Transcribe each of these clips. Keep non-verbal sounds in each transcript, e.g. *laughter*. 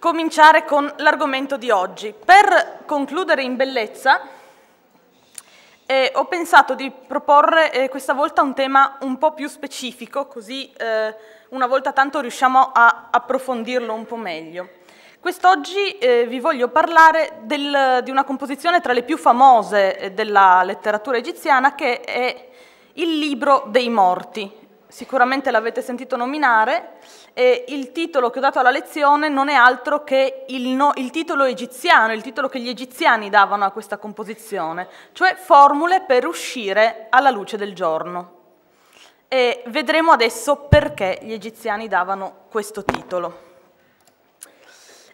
cominciare con l'argomento di oggi. Per concludere in bellezza, eh, ho pensato di proporre eh, questa volta un tema un po' più specifico, così eh, una volta tanto riusciamo a approfondirlo un po' meglio. Quest'oggi eh, vi voglio parlare del, di una composizione tra le più famose eh, della letteratura egiziana che è il libro dei morti. Sicuramente l'avete sentito nominare eh, il titolo che ho dato alla lezione non è altro che il, no, il, titolo egiziano, il titolo che gli egiziani davano a questa composizione, cioè formule per uscire alla luce del giorno. E vedremo adesso perché gli egiziani davano questo titolo.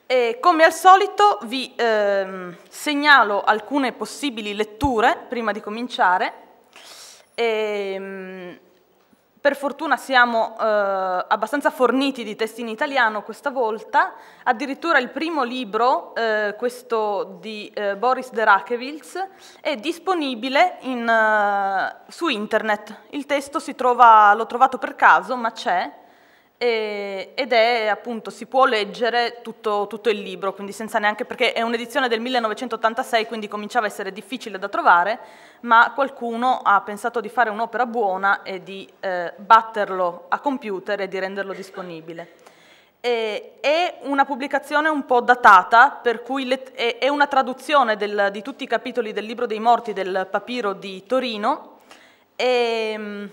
E come al solito vi ehm, segnalo alcune possibili letture prima di cominciare. E, ehm, per fortuna siamo eh, abbastanza forniti di testi in italiano questa volta, addirittura il primo libro, eh, questo di eh, Boris Derakevils, è disponibile in, eh, su internet. Il testo trova, l'ho trovato per caso, ma c'è, e, ed è appunto, si può leggere tutto, tutto il libro, quindi senza neanche, perché è un'edizione del 1986, quindi cominciava a essere difficile da trovare, ma qualcuno ha pensato di fare un'opera buona e di eh, batterlo a computer e di renderlo disponibile è una pubblicazione un po' datata, per cui è, una traduzione del, di tutti i capitoli del Libro dei Morti del Papiro di Torino. E,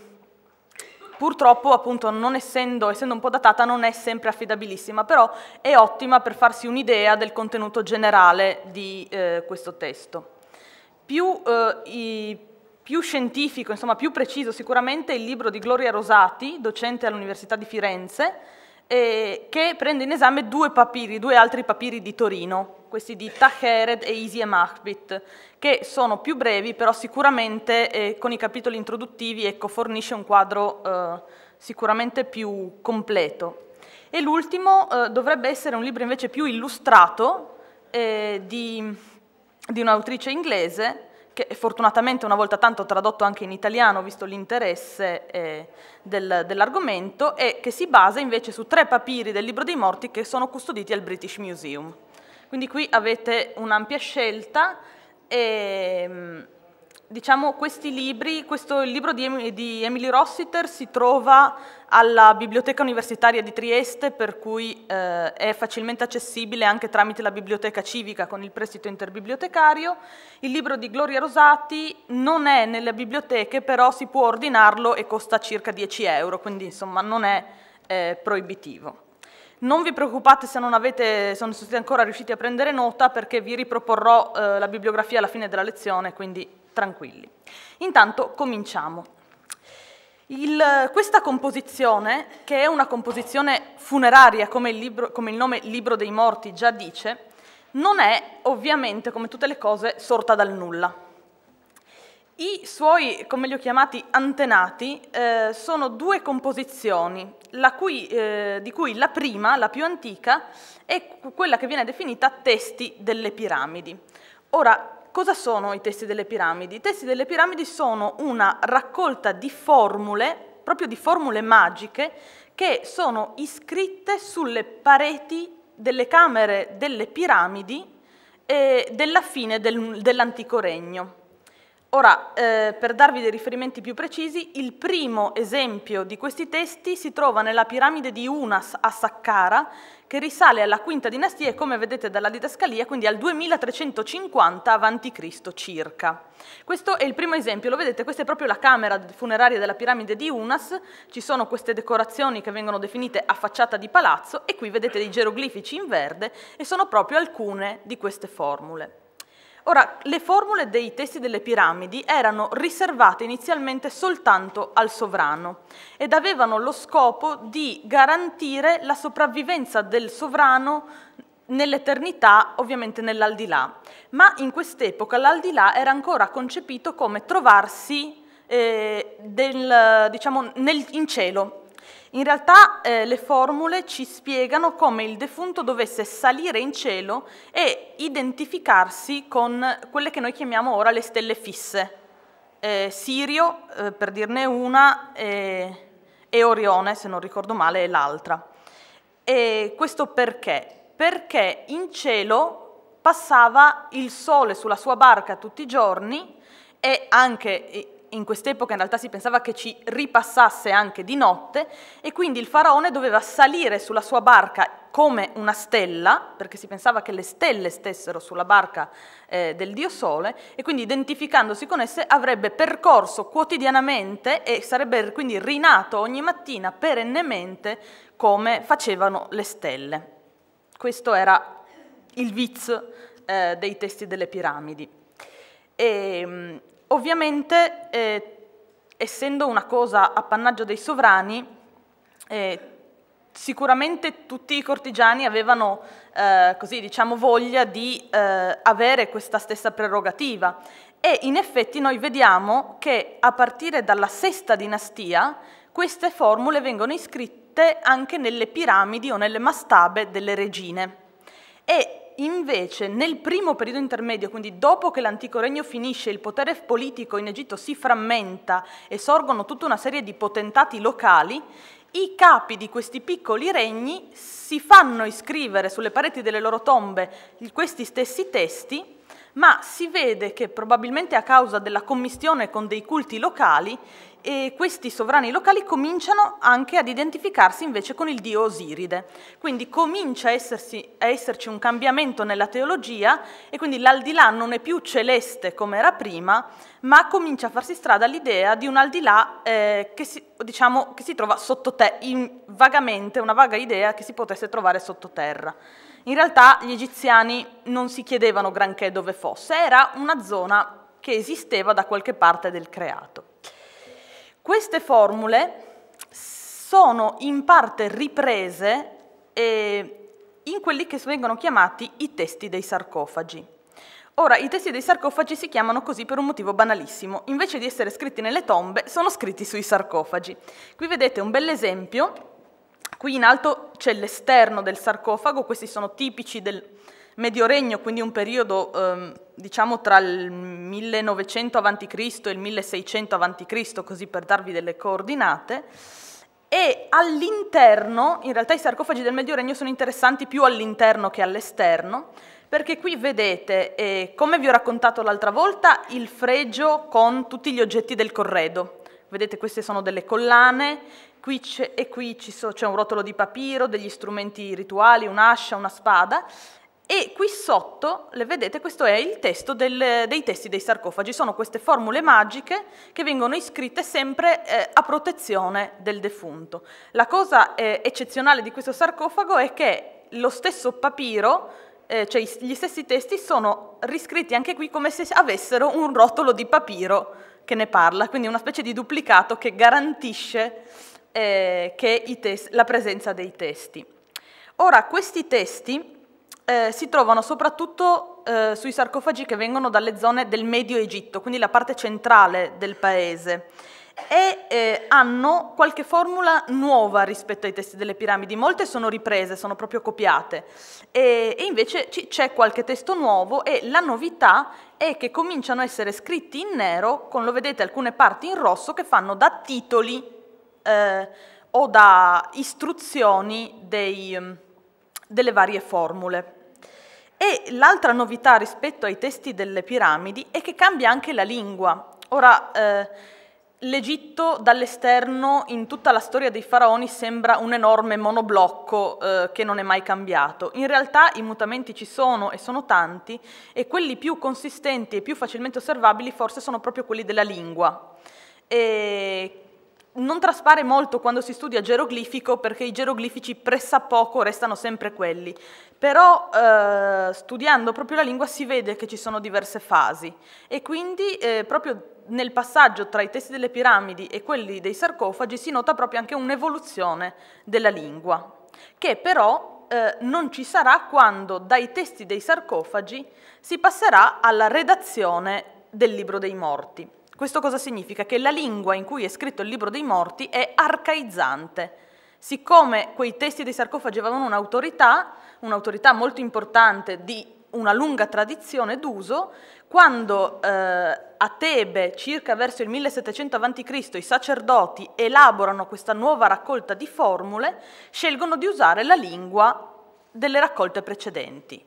purtroppo appunto non essendo, essendo un po' datata non è sempre affidabilissima, però è ottima per farsi un'idea del contenuto generale di eh, questo testo. Più, eh, i, più scientifico, insomma più preciso sicuramente è il libro di Gloria Rosati, docente all'Università di Firenze, eh, che prende in esame due papiri, due altri papiri di Torino, questi di Tachered e Easy e Mahbit, che sono più brevi, però sicuramente eh, con i capitoli introduttivi ecco, fornisce un quadro eh, sicuramente più completo. E l'ultimo eh, dovrebbe essere un libro invece più illustrato eh, di, di un'autrice inglese, che fortunatamente una volta tanto ho tradotto anche in italiano, visto l'interesse eh, del, dell'argomento, e che si basa invece su tre papiri del Libro dei Morti che sono custoditi al British Museum. Quindi qui avete un'ampia scelta e ehm, diciamo, questi libri, questo libro di, di Emily Rossiter si trova alla Biblioteca Universitaria di Trieste, per cui eh, è facilmente accessibile anche tramite la biblioteca civica con il prestito interbibliotecario. Il libro di Gloria Rosati non è nelle biblioteche, però si può ordinarlo e costa circa 10 euro, quindi insomma non è eh, proibitivo. Non vi preoccupate se non, avete, se non siete ancora riusciti a prendere nota perché vi riproporrò eh, la bibliografia alla fine della lezione, quindi tranquilli. Intanto cominciamo. Il, questa composizione, che è una composizione funeraria, come il, libro, come il nome Libro dei Morti già dice, non è ovviamente, come tutte le cose, sorta dal nulla. I suoi, come li ho chiamati, antenati eh, sono due composizioni, cui, eh, di cui la prima, la più antica, è quella che viene definita testi delle piramidi. Ora, Cosa sono i testi delle piramidi? I testi delle piramidi sono una raccolta di formule, proprio di formule magiche, che sono iscritte sulle pareti delle camere delle piramidi eh, della fine del, dell'antico regno. Ora, eh, per darvi dei riferimenti più precisi, il primo esempio di questi testi si trova nella piramide di Unas a Saqqara, che risale alla quinta dinastia e come vedete dalla didascalia, quindi al 2350 a.C. circa. Questo è il primo esempio, lo vedete, questa è proprio la camera funeraria della piramide di Unas, ci sono queste decorazioni che vengono definite a facciata di palazzo e qui vedete dei geroglifici in verde e sono proprio alcune di queste formule. Ora, le formule dei testi delle piramidi erano riservate inizialmente soltanto al sovrano ed avevano lo scopo di garantire la sopravvivenza del sovrano nell'eternità, ovviamente nell'aldilà. Ma in quest'epoca l'aldilà era ancora concepito come trovarsi eh, del, diciamo, nel, in cielo, in realtà eh, le formule ci spiegano come il defunto dovesse salire in cielo e identificarsi con quelle che noi chiamiamo ora le stelle fisse. Eh, Sirio, eh, per dirne una, e Orione, se non ricordo male, è l'altra. E questo perché? Perché in cielo passava il sole sulla sua barca tutti i giorni e anche in quest'epoca in realtà si pensava che ci ripassasse anche di notte e quindi il faraone doveva salire sulla sua barca come una stella, perché si pensava che le stelle stessero sulla barca eh, del dio Sole e quindi identificandosi con esse avrebbe percorso quotidianamente e sarebbe quindi rinato ogni mattina perennemente come facevano le stelle. Questo era il viz eh, dei testi delle piramidi. E, ehm, Ovviamente, eh, essendo una cosa appannaggio dei sovrani, eh, sicuramente tutti i cortigiani avevano eh, così, diciamo, voglia di eh, avere questa stessa prerogativa e in effetti noi vediamo che a partire dalla sesta dinastia queste formule vengono iscritte anche nelle piramidi o nelle mastabe delle regine. E invece nel primo periodo intermedio, quindi dopo che l'antico regno finisce, il potere politico in Egitto si frammenta e sorgono tutta una serie di potentati locali, i capi di questi piccoli regni si fanno iscrivere sulle pareti delle loro tombe questi stessi testi ma si vede che probabilmente a causa della commistione con dei culti locali, eh, questi sovrani locali cominciano anche ad identificarsi invece con il dio Osiride. Quindi comincia a, essersi, a esserci un cambiamento nella teologia e quindi l'aldilà non è più celeste come era prima, ma comincia a farsi strada l'idea di un aldilà eh, che, si, diciamo, che si trova sotto te, vagamente, una vaga idea che si potesse trovare sottoterra. In realtà gli egiziani non si chiedevano granché dove fosse, era una zona che esisteva da qualche parte del creato. Queste formule sono in parte riprese in quelli che vengono chiamati i testi dei sarcofagi. Ora, i testi dei sarcofagi si chiamano così per un motivo banalissimo. Invece di essere scritti nelle tombe, sono scritti sui sarcofagi. Qui vedete un bell'esempio Qui in alto c'è l'esterno del sarcofago, questi sono tipici del Medio Regno, quindi un periodo ehm, diciamo tra il 1900 a.C. e il 1600 a.C., così per darvi delle coordinate. E all'interno, in realtà i sarcofagi del Medio Regno sono interessanti più all'interno che all'esterno, perché qui vedete, eh, come vi ho raccontato l'altra volta, il fregio con tutti gli oggetti del corredo, Vedete queste sono delle collane, qui e qui c'è so, un rotolo di papiro, degli strumenti rituali, un'ascia, una spada e qui sotto, le vedete, questo è il testo del, dei testi dei sarcofagi, sono queste formule magiche che vengono iscritte sempre eh, a protezione del defunto. La cosa eh, eccezionale di questo sarcofago è che lo stesso papiro, eh, cioè gli stessi testi, sono riscritti anche qui come se avessero un rotolo di papiro che ne parla, quindi una specie di duplicato che garantisce eh, che test, la presenza dei testi. Ora, questi testi eh, si trovano soprattutto eh, sui sarcofagi che vengono dalle zone del Medio Egitto, quindi la parte centrale del paese e eh, hanno qualche formula nuova rispetto ai testi delle piramidi, molte sono riprese, sono proprio copiate, e, e invece c'è qualche testo nuovo e la novità è che cominciano a essere scritti in nero, con lo vedete alcune parti in rosso, che fanno da titoli eh, o da istruzioni dei, mm, delle varie formule. E l'altra novità rispetto ai testi delle piramidi è che cambia anche la lingua. Ora, eh, L'Egitto dall'esterno in tutta la storia dei faraoni sembra un enorme monoblocco eh, che non è mai cambiato. In realtà i mutamenti ci sono e sono tanti e quelli più consistenti e più facilmente osservabili forse sono proprio quelli della lingua. E non traspare molto quando si studia geroglifico perché i geroglifici pressappoco restano sempre quelli, però eh, studiando proprio la lingua si vede che ci sono diverse fasi e quindi eh, proprio nel passaggio tra i testi delle piramidi e quelli dei sarcofagi si nota proprio anche un'evoluzione della lingua, che però eh, non ci sarà quando dai testi dei sarcofagi si passerà alla redazione del libro dei morti. Questo cosa significa? Che la lingua in cui è scritto il libro dei morti è arcaizzante. Siccome quei testi dei sarcofagi avevano un'autorità, un'autorità molto importante di una lunga tradizione d'uso, quando eh, a Tebe, circa verso il 1700 a.C., i sacerdoti elaborano questa nuova raccolta di formule, scelgono di usare la lingua delle raccolte precedenti.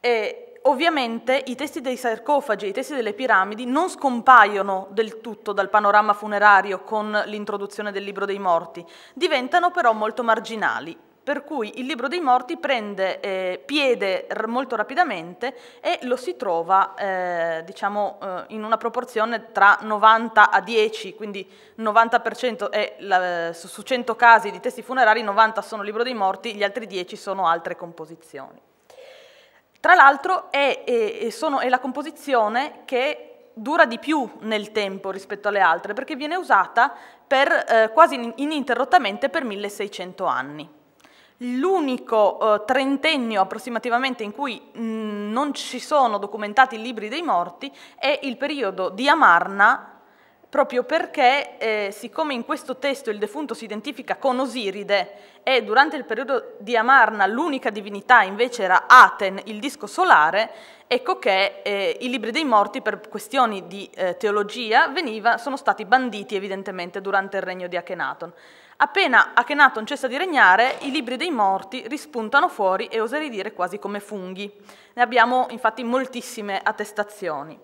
E ovviamente i testi dei sarcofagi e i testi delle piramidi non scompaiono del tutto dal panorama funerario con l'introduzione del libro dei morti, diventano però molto marginali per cui il libro dei morti prende eh, piede molto rapidamente e lo si trova eh, diciamo, eh, in una proporzione tra 90 a 10, quindi 90% è la, su 100 casi di testi funerari 90 sono libro dei morti, gli altri 10 sono altre composizioni. Tra l'altro è, è, è la composizione che dura di più nel tempo rispetto alle altre perché viene usata per, eh, quasi ininterrottamente per 1600 anni l'unico eh, trentennio approssimativamente in cui mh, mm, non ci sono documentati i libri dei morti è il periodo di Amarna proprio perché eh, siccome in questo testo il defunto si identifica con Osiride e durante il periodo di Amarna l'unica divinità invece era Aten, il disco solare, ecco che eh, i libri dei morti per questioni di eh, teologia veniva, sono stati banditi evidentemente durante il regno di Akhenaton. Appena Akhenaton cessa di regnare, i libri dei morti rispuntano fuori e oserei dire quasi come funghi. Ne abbiamo infatti moltissime attestazioni.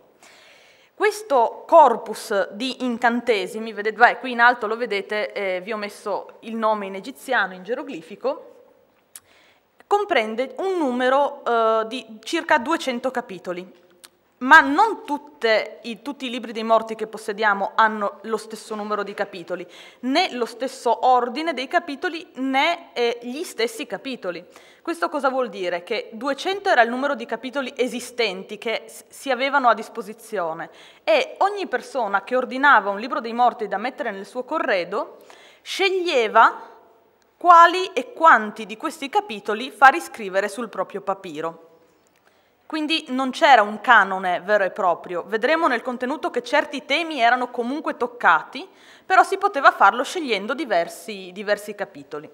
Questo corpus di incantesimi, vedete, beh, qui in alto lo vedete, eh, vi ho messo il nome in egiziano, in geroglifico, comprende un numero eh, di circa 200 capitoli ma non tutte, i, tutti i libri dei morti che possediamo hanno lo stesso numero di capitoli, né lo stesso ordine dei capitoli, né eh, gli stessi capitoli. Questo cosa vuol dire? Che 200 era il numero di capitoli esistenti che si avevano a disposizione e ogni persona che ordinava un libro dei morti da mettere nel suo corredo sceglieva quali e quanti di questi capitoli far iscrivere sul proprio papiro. Quindi non c'era un canone vero e proprio. Vedremo nel contenuto che certi temi erano comunque toccati, però si poteva farlo scegliendo diversi, diversi capitoli.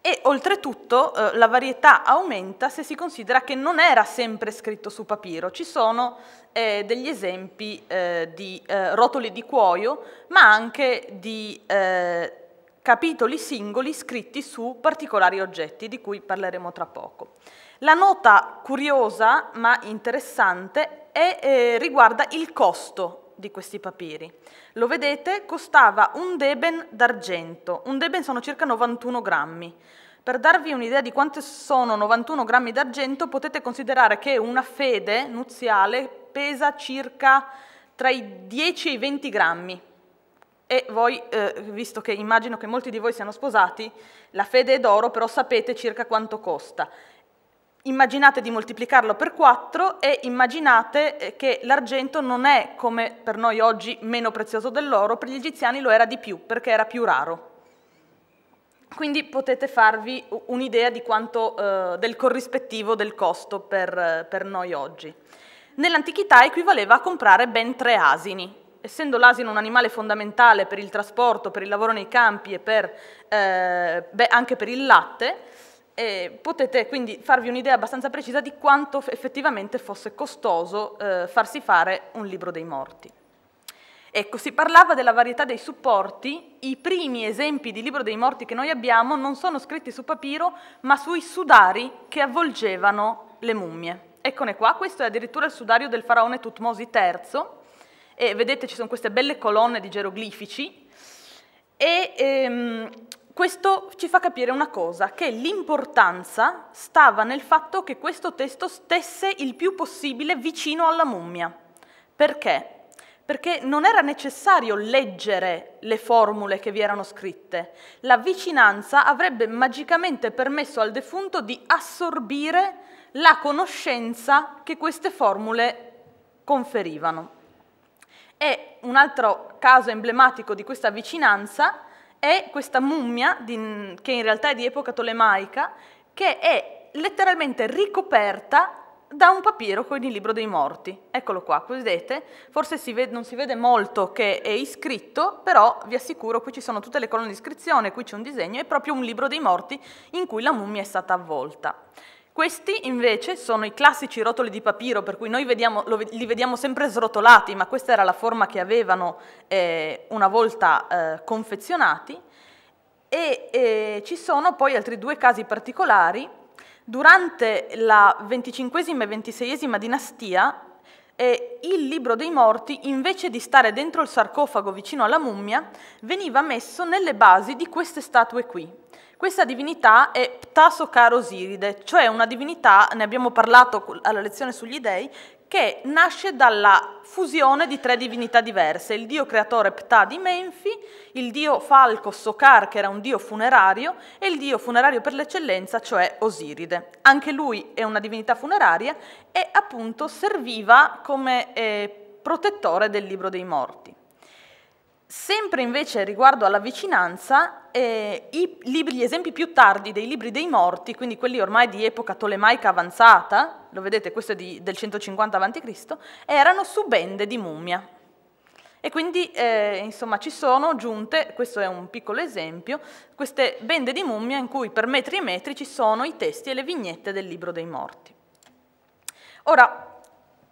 E oltretutto eh, la varietà aumenta se si considera che non era sempre scritto su papiro, ci sono eh, degli esempi eh, di eh, rotoli di cuoio, ma anche di eh, capitoli singoli scritti su particolari oggetti, di cui parleremo tra poco. La nota curiosa ma interessante è, eh, riguarda il costo di questi papiri. Lo vedete, costava un deben d'argento. Un deben sono circa 91 grammi. Per darvi un'idea di quanto sono 91 grammi d'argento, potete considerare che una fede nuziale pesa circa tra i 10 e i 20 grammi. E voi, eh, visto che immagino che molti di voi siano sposati, la fede è d'oro, però sapete circa quanto costa immaginate di moltiplicarlo per 4 e immaginate eh, che l'argento non è, come per noi oggi, meno prezioso dell'oro, per gli egiziani lo era di più, perché era più raro. Quindi potete farvi un'idea eh, del corrispettivo del costo per, eh, per noi oggi. Nell'antichità equivaleva a comprare ben tre asini. Essendo l'asino un animale fondamentale per il trasporto, per il lavoro nei campi e per, eh, beh, anche per il latte, e potete quindi farvi un'idea abbastanza precisa di quanto effettivamente fosse costoso eh, farsi fare un libro dei morti. Ecco, si parlava della varietà dei supporti, i primi esempi di libro dei morti che noi abbiamo non sono scritti su papiro, ma sui sudari che avvolgevano le mummie. Eccone qua, questo è addirittura il sudario del faraone Tutmosi III, e vedete ci sono queste belle colonne di geroglifici, e ehm, questo ci fa capire una cosa, che l'importanza stava nel fatto che questo testo stesse il più possibile vicino alla mummia. Perché? Perché non era necessario leggere le formule che vi erano scritte. La vicinanza avrebbe magicamente permesso al defunto di assorbire la conoscenza che queste formule conferivano. E un altro caso emblematico di questa vicinanza è questa mummia di, che in realtà è di epoca tolemaica che è letteralmente ricoperta da un papiro con il libro dei morti. Eccolo qua, vedete, forse si vede, non si vede molto che è iscritto, però vi assicuro qui ci sono tutte le colonne di iscrizione, qui c'è un disegno, è proprio un libro dei morti in cui la mummia è stata avvolta. Questi invece sono i classici rotoli di papiro, per cui noi vediamo, li vediamo sempre srotolati, ma questa era la forma che avevano eh, una volta eh, confezionati. E eh, ci sono poi altri due casi particolari. Durante la venticinquesima e ventiseiesima dinastia, eh, il libro dei morti, invece di stare dentro il sarcofago vicino alla mummia, veniva messo nelle basi di queste statue qui, questa divinità è Ptasocarosiride, cioè una divinità, ne abbiamo parlato alla lezione sugli dei, che nasce dalla fusione di tre divinità diverse, il dio creatore Ptah di Menfi, il dio falco Sokar, che era un dio funerario e il dio funerario per l'eccellenza, cioè Osiride. Anche lui è una divinità funeraria e appunto serviva come eh, protettore del libro dei morti. Sempre invece riguardo alla vicinanza, eh, libri, gli esempi più tardi dei libri dei morti, quindi quelli ormai di epoca tolemaica avanzata, lo vedete questo è di, del 150 a.C., erano su bende di mummia. E quindi eh, insomma ci sono giunte, questo è un piccolo esempio, queste bende di mummia in cui per metri e metri ci sono i testi e le vignette del libro dei morti. Ora,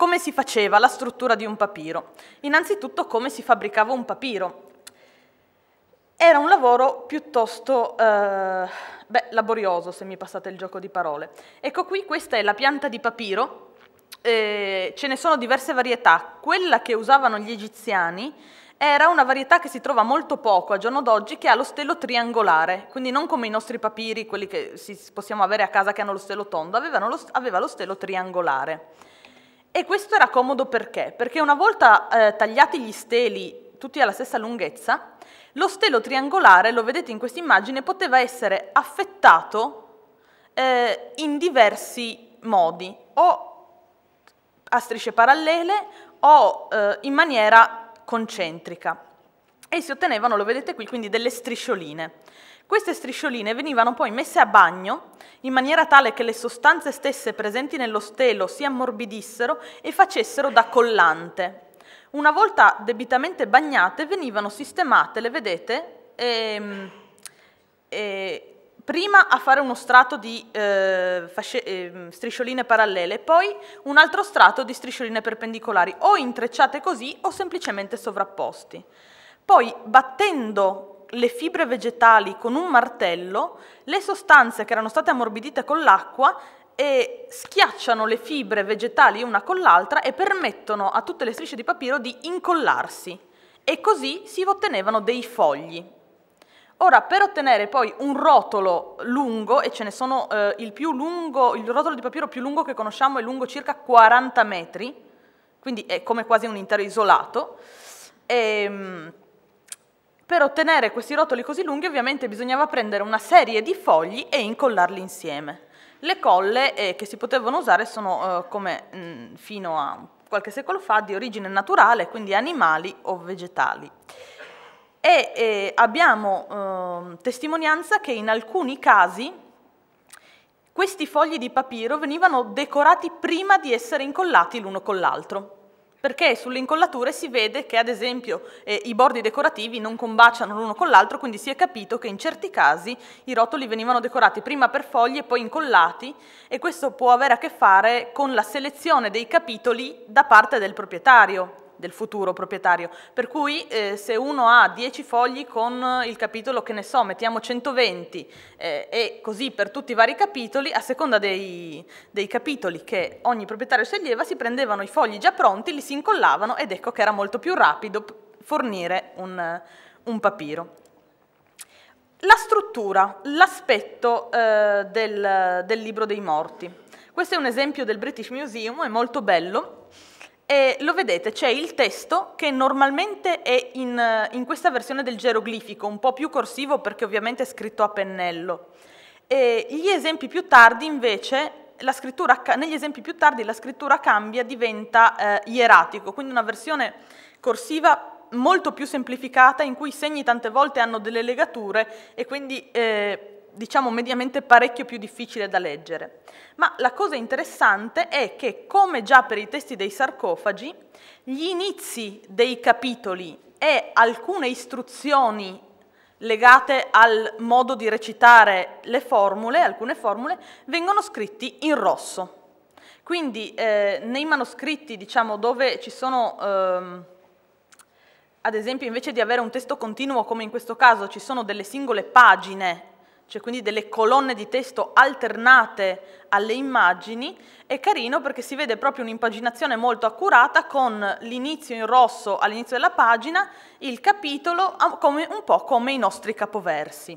come si faceva la struttura di un papiro? Innanzitutto come si fabbricava un papiro. Era un lavoro piuttosto eh, beh, laborioso, se mi passate il gioco di parole. Ecco qui, questa è la pianta di papiro, eh, ce ne sono diverse varietà. Quella che usavano gli egiziani era una varietà che si trova molto poco a giorno d'oggi, che ha lo stelo triangolare, quindi non come i nostri papiri, quelli che possiamo avere a casa che hanno lo stelo tondo, lo, aveva lo stelo triangolare. E questo era comodo perché? Perché una volta eh, tagliati gli steli tutti alla stessa lunghezza, lo stelo triangolare, lo vedete in questa immagine, poteva essere affettato eh, in diversi modi, o a strisce parallele o eh, in maniera concentrica. E si ottenevano, lo vedete qui, quindi delle striscioline. Queste striscioline venivano poi messe a bagno in maniera tale che le sostanze stesse presenti nello stelo si ammorbidissero e facessero da collante. Una volta debitamente bagnate venivano sistemate, le vedete, e, ehm, e, prima a fare uno strato di eh, fasce, eh, striscioline parallele, poi un altro strato di striscioline perpendicolari, o intrecciate così o semplicemente sovrapposti. Poi battendo le fibre vegetali con un martello, le sostanze che erano state ammorbidite con l'acqua e schiacciano le fibre vegetali una con l'altra e permettono a tutte le strisce di papiro di incollarsi e così si ottenevano dei fogli. Ora, per ottenere poi un rotolo lungo, e ce ne sono eh, il più lungo, il rotolo di papiro più lungo che conosciamo è lungo circa 40 metri, quindi è come quasi un intero isolato, e, ehm, per ottenere questi rotoli così lunghi ovviamente bisognava prendere una serie di fogli e incollarli insieme. Le colle eh, che si potevano usare sono eh, come mh, mm, fino a qualche secolo fa di origine naturale, quindi animali o vegetali. E eh, abbiamo ehm, testimonianza che in alcuni casi questi fogli di papiro venivano decorati prima di essere incollati l'uno con l'altro perché sulle incollature si vede che ad esempio eh, i bordi decorativi non combaciano l'uno con l'altro, quindi si è capito che in certi casi i rotoli venivano decorati prima per foglie e poi incollati e questo può avere a che fare con la selezione dei capitoli da parte del proprietario, del futuro proprietario. Per cui eh, se uno ha 10 fogli con eh, il capitolo che ne so, mettiamo 120 eh, e così per tutti i vari capitoli, a seconda dei, dei capitoli che ogni proprietario sceglieva, si prendevano i fogli già pronti, li si incollavano ed ecco che era molto più rapido fornire un, eh, un papiro. La struttura, l'aspetto eh, del, del libro dei morti. Questo è un esempio del British Museum, è molto bello, e lo vedete, c'è il testo che normalmente è in, in, questa versione del geroglifico, un po' più corsivo perché ovviamente è scritto a pennello. E gli esempi più tardi invece, scrittura, negli esempi più tardi la scrittura cambia, diventa eh, ieratico, quindi una versione corsiva molto più semplificata in cui i segni tante volte hanno delle legature e quindi eh, diciamo mediamente parecchio più difficile da leggere. Ma la cosa interessante è che, come già per i testi dei sarcofagi, gli inizi dei capitoli e alcune istruzioni legate al modo di recitare le formule, alcune formule, vengono scritti in rosso. Quindi eh, nei manoscritti, diciamo, dove ci sono... Ehm, ad esempio invece di avere un testo continuo come in questo caso ci sono delle singole pagine cioè quindi delle colonne di testo alternate alle immagini, è carino perché si vede proprio un'impaginazione molto accurata con l'inizio in rosso all'inizio della pagina, il capitolo ah, come, un po' come i nostri capoversi.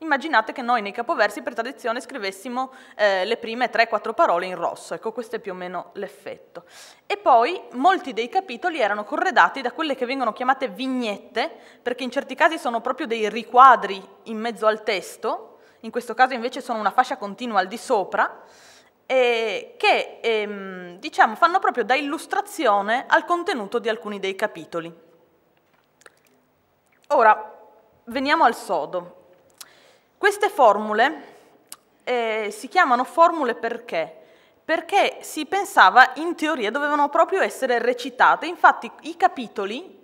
Immaginate che noi nei capoversi per tradizione scrivessimo eh, le prime 3-4 parole in rosso, ecco questo è più o meno l'effetto. E poi molti dei capitoli erano corredati da quelle che vengono chiamate vignette, perché in certi casi sono proprio dei riquadri in mezzo al testo, in questo caso invece sono una fascia continua al di sopra, eh, che ehm, diciamo, fanno proprio da illustrazione al contenuto di alcuni dei capitoli. Ora, veniamo al sodo. Queste formule eh, si chiamano formule perché? Perché si pensava in teoria dovevano proprio essere recitate, infatti i capitoli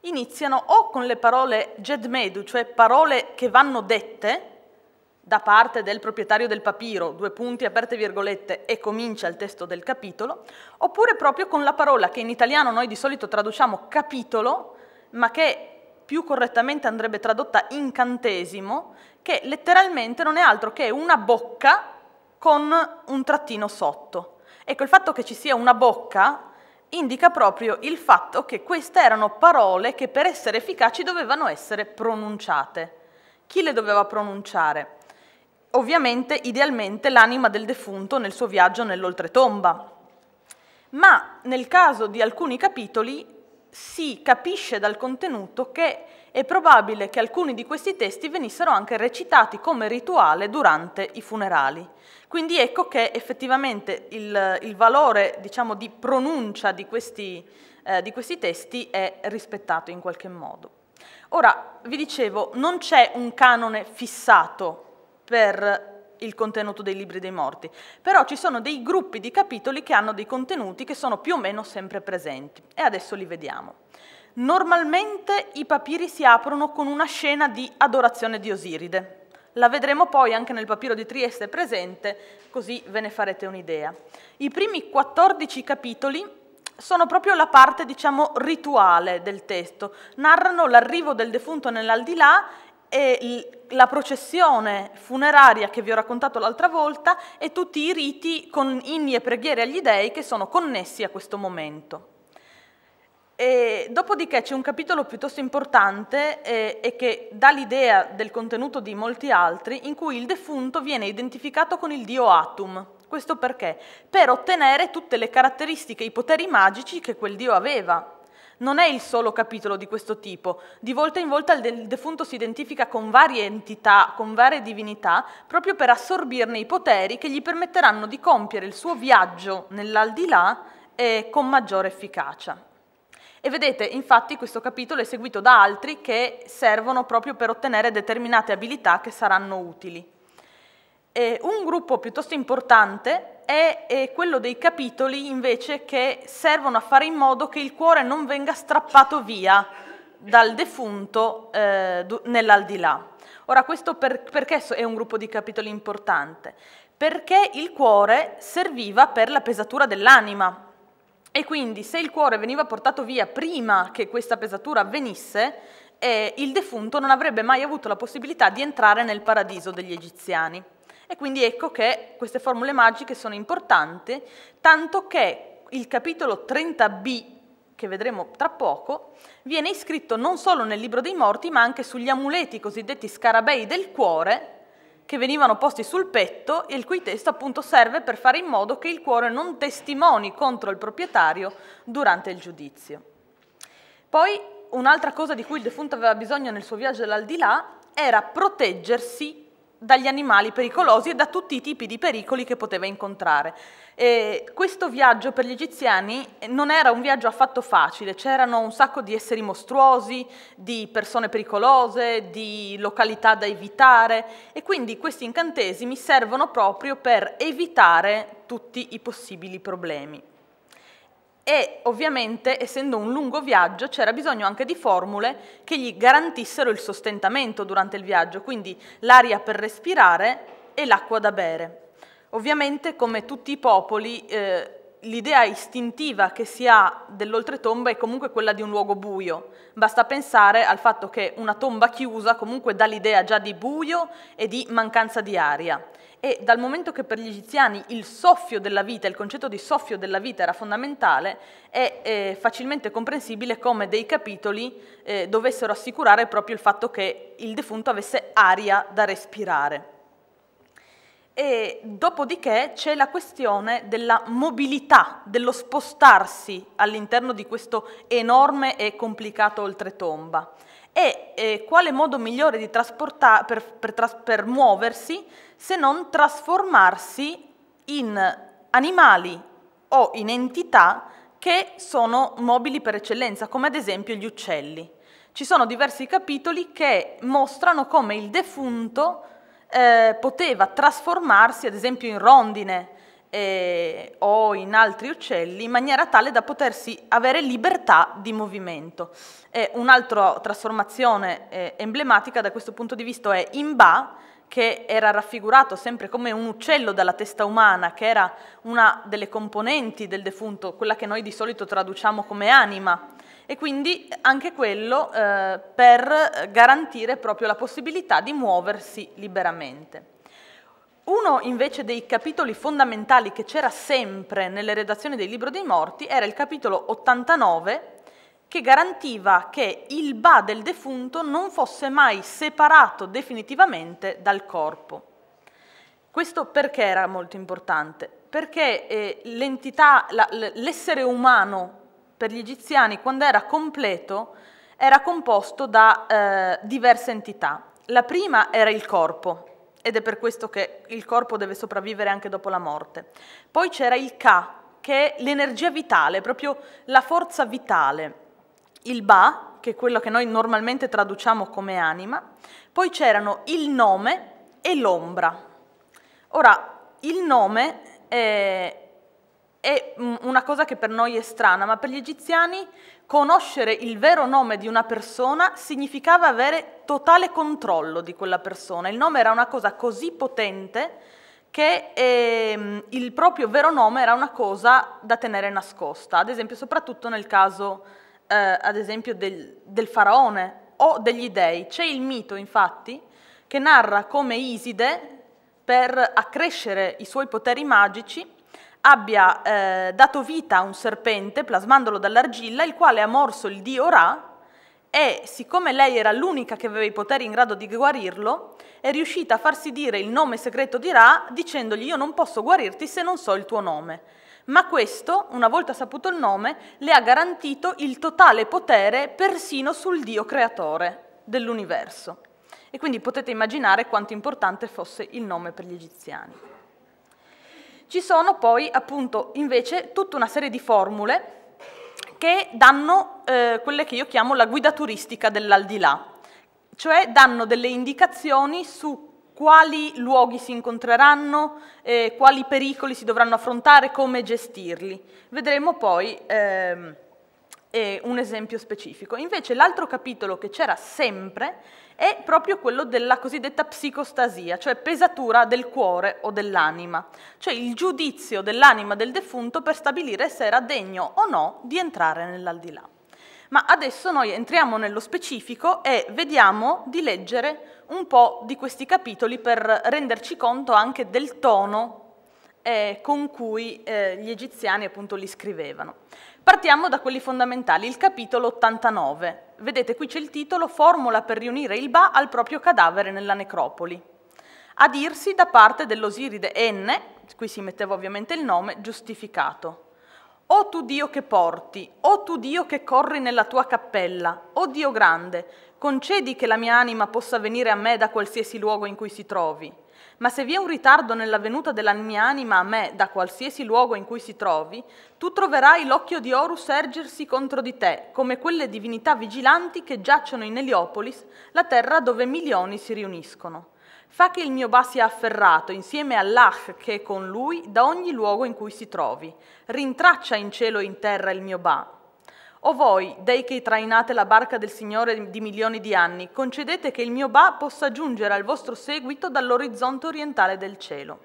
iniziano o con le parole jedmedu, cioè parole che vanno dette, da parte del proprietario del papiro, due punti aperte virgolette e comincia il testo del capitolo, oppure proprio con la parola che in italiano noi di solito traduciamo capitolo, ma che più correttamente andrebbe tradotta incantesimo, che letteralmente non è altro che una bocca con un trattino sotto. Ecco, il fatto che ci sia una bocca indica proprio il fatto che queste erano parole che per essere efficaci dovevano essere pronunciate. Chi le doveva pronunciare? ovviamente idealmente l'anima del defunto nel suo viaggio nell'oltretomba. Ma nel caso di alcuni capitoli si capisce dal contenuto che è probabile che alcuni di questi testi venissero anche recitati come rituale durante i funerali. Quindi ecco che effettivamente il, il valore diciamo, di pronuncia di questi, eh, di questi testi è rispettato in qualche modo. Ora, vi dicevo, non c'è un canone fissato per il contenuto dei libri dei morti, però ci sono dei gruppi di capitoli che hanno dei contenuti che sono più o meno sempre presenti e adesso li vediamo. Normalmente i papiri si aprono con una scena di adorazione di Osiride, la vedremo poi anche nel papiro di Trieste presente, così ve ne farete un'idea. I primi 14 capitoli sono proprio la parte, diciamo, rituale del testo. Narrano l'arrivo del defunto nell'aldilà e la processione funeraria che vi ho raccontato l'altra volta e tutti i riti con inni e preghiere agli dei che sono connessi a questo momento. E dopodiché c'è un capitolo piuttosto importante eh, e che dà l'idea del contenuto di molti altri, in cui il defunto viene identificato con il dio Atum. Questo perché? Per ottenere tutte le caratteristiche, i poteri magici che quel dio aveva, non è il solo capitolo di questo tipo. Di volta in volta il defunto si identifica con varie entità, con varie divinità, proprio per assorbirne i poteri che gli permetteranno di compiere il suo viaggio nell'aldilà eh, con maggiore efficacia. E vedete, infatti, questo capitolo è seguito da altri che servono proprio per ottenere determinate abilità che saranno utili. Eh, un gruppo piuttosto importante è, è eh, quello dei capitoli invece che servono a fare in modo che il cuore non venga strappato via dal defunto eh, nell'aldilà. Ora, questo per, perché è un gruppo di capitoli importante? Perché il cuore serviva per la pesatura dell'anima. E quindi se il cuore veniva portato via prima che questa pesatura avvenisse, eh, il defunto non avrebbe mai avuto la possibilità di entrare nel paradiso degli egiziani. E quindi ecco che queste formule magiche sono importanti, tanto che il capitolo 30b, che vedremo tra poco, viene iscritto non solo nel libro dei morti, ma anche sugli amuleti cosiddetti scarabei del cuore, che venivano posti sul petto e il cui testo appunto serve per fare in modo che il cuore non testimoni contro il proprietario durante il giudizio. Poi un'altra cosa di cui il defunto aveva bisogno nel suo viaggio all'aldilà era proteggersi dagli animali pericolosi e da tutti i tipi di pericoli che poteva incontrare. E questo viaggio per gli egiziani non era un viaggio affatto facile, c'erano un sacco di esseri mostruosi, di persone pericolose, di località da evitare e quindi questi incantesimi servono proprio per evitare tutti i possibili problemi e ovviamente essendo un lungo viaggio c'era bisogno anche di formule che gli garantissero il sostentamento durante il viaggio, quindi l'aria per respirare e l'acqua da bere. Ovviamente come tutti i popoli eh, l'idea istintiva che si ha dell'oltretomba è comunque quella di un luogo buio. Basta pensare al fatto che una tomba chiusa comunque dà l'idea già di buio e di mancanza di aria. E dal momento che per gli egiziani il soffio della vita, il concetto di soffio della vita era fondamentale, è, è eh, facilmente comprensibile come dei capitoli eh, dovessero assicurare proprio il fatto che il defunto avesse aria da respirare. E dopodiché c'è la questione della mobilità, dello spostarsi all'interno di questo enorme e complicato oltretomba. E eh, quale modo migliore per, per, per muoversi se non trasformarsi in animali o in entità che sono mobili per eccellenza, come ad esempio gli uccelli. Ci sono diversi capitoli che mostrano come il defunto eh, poteva trasformarsi ad esempio in rondine eh, o in altri uccelli in maniera tale da potersi avere libertà di movimento. Un'altra trasformazione eh, emblematica da questo punto di vista è Imba, che era raffigurato sempre come un uccello dalla testa umana, che era una delle componenti del defunto, quella che noi di solito traduciamo come anima, e quindi anche quello eh, per garantire proprio la possibilità di muoversi liberamente. Uno invece dei capitoli fondamentali che c'era sempre nelle redazioni dei Libro dei Morti era il capitolo 89 che garantiva che il ba del defunto non fosse mai separato definitivamente dal corpo. Questo perché era molto importante? Perché eh, l'essere umano per gli egiziani quando era completo era composto da eh, diverse entità. La prima era il corpo, ed è per questo che il corpo deve sopravvivere anche dopo la morte. Poi c'era il Ka, che è l'energia vitale, proprio la forza vitale. Il Ba, che è quello che noi normalmente traduciamo come anima. Poi c'erano il nome e l'ombra. Ora, il nome è è mm, una cosa che per noi è strana, ma per gli egiziani conoscere il vero nome di una persona significava avere totale controllo di quella persona. Il nome era una cosa così potente che eh, il proprio vero nome era una cosa da tenere nascosta, ad esempio soprattutto nel caso eh, esempio del, del faraone o degli dei. C'è il mito infatti che narra come Iside per accrescere i suoi poteri magici abbia eh, dato vita a un serpente plasmandolo dall'argilla, il quale ha morso il dio Ra e, siccome lei era l'unica che aveva i poteri in grado di guarirlo, è riuscita a farsi dire il nome segreto di Ra dicendogli io non posso guarirti se non so il tuo nome. Ma questo, una volta saputo il nome, le ha garantito il totale potere persino sul Dio creatore dell'universo. E quindi potete immaginare quanto importante fosse il nome per gli egiziani. Ci sono poi appunto invece tutta una serie di formule che danno eh, quelle che io chiamo la guida turistica dell'aldilà, cioè danno delle indicazioni su quali luoghi si incontreranno, eh, quali pericoli si dovranno affrontare, come gestirli. Vedremo poi ehm, eh, un esempio specifico. Invece l'altro capitolo che c'era sempre è proprio quello della cosiddetta psicostasia, cioè pesatura del cuore o dell'anima, cioè il giudizio dell'anima del defunto per stabilire se era degno o no di entrare nell'aldilà. Ma adesso noi entriamo nello specifico e vediamo di leggere un po' di questi capitoli per renderci conto anche del tono eh, con cui eh, gli egiziani appunto li scrivevano. Partiamo da quelli fondamentali, il capitolo 89, Vedete, qui c'è il titolo Formula per riunire il Ba al proprio cadavere nella necropoli. A dirsi da parte dell'Osiride N, qui si metteva ovviamente il nome, giustificato. O tu Dio che porti, o tu Dio che corri nella tua cappella, o Dio grande, concedi che la mia anima possa venire a me da qualsiasi luogo in cui si trovi ma se vi è un ritardo nella venuta della mia anima a me da qualsiasi luogo in cui si trovi, tu troverai l'occhio di Horus ergersi contro di te, come quelle divinità vigilanti che giacciono in Eliopolis, la terra dove milioni si riuniscono. Fa che il mio ba sia afferrato insieme all'Ach che è con lui da ogni luogo in cui si trovi. Rintraccia in cielo e in terra il mio ba, o voi, dei che trainate la barca del Signore di milioni di anni, concedete che il mio Ba possa giungere al vostro seguito dall'orizzonte orientale del cielo.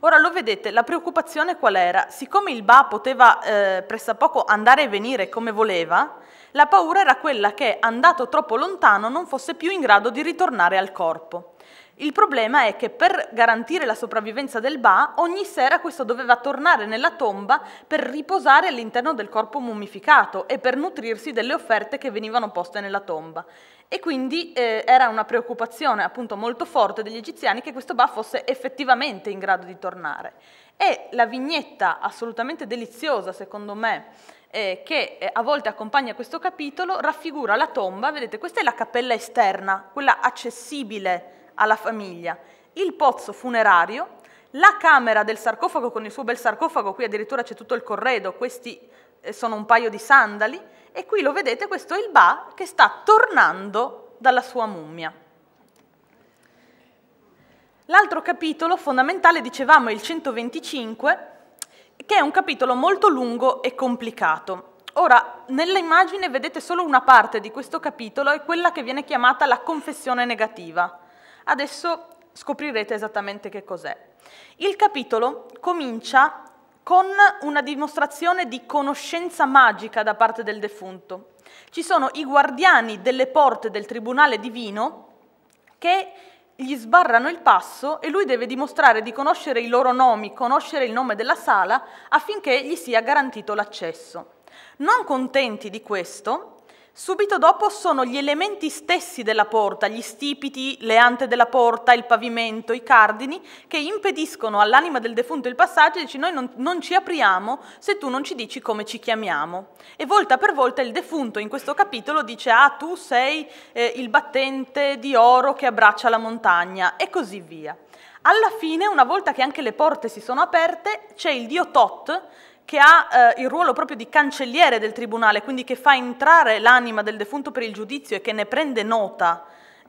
Ora lo vedete, la preoccupazione qual era? Siccome il Ba poteva eh, pressappoco andare e venire come voleva, la paura era quella che, andato troppo lontano, non fosse più in grado di ritornare al corpo. Il problema è che per garantire la sopravvivenza del Ba, ogni sera questo doveva tornare nella tomba per riposare all'interno del corpo mummificato e per nutrirsi delle offerte che venivano poste nella tomba. E quindi eh, era una preoccupazione appunto molto forte degli egiziani che questo Ba fosse effettivamente in grado di tornare. E la vignetta assolutamente deliziosa, secondo me, eh, che eh, a volte accompagna questo capitolo, raffigura la tomba, vedete, questa è la cappella esterna, quella accessibile alla famiglia, il pozzo funerario, la camera del sarcofago con il suo bel sarcofago, qui addirittura c'è tutto il corredo, questi eh, sono un paio di sandali, e qui lo vedete, questo è il Ba che sta tornando dalla sua mummia. L'altro capitolo fondamentale, dicevamo, è il 125, che è un capitolo molto lungo e complicato. Ora, nella immagine vedete solo una parte di questo capitolo, è quella che viene chiamata la confessione negativa. Adesso scoprirete esattamente che cos'è. Il capitolo comincia con una dimostrazione di conoscenza magica da parte del defunto. Ci sono i guardiani delle porte del tribunale divino che gli sbarrano il passo e lui deve dimostrare di conoscere i loro nomi, conoscere il nome della sala affinché gli sia garantito l'accesso. Non contenti di questo, Subito dopo sono gli elementi stessi della porta, gli stipiti, le ante della porta, il pavimento, i cardini, che impediscono all'anima del defunto il passaggio e dice noi non, non, ci apriamo se tu non ci dici come ci chiamiamo. E volta per volta il defunto in questo capitolo dice ah tu sei eh, il battente di oro che abbraccia la montagna e così via. Alla fine, una volta che anche le porte si sono aperte, c'è il dio Tot che ha eh, il ruolo proprio di cancelliere del tribunale, quindi che fa entrare l'anima del defunto per il giudizio e che ne prende nota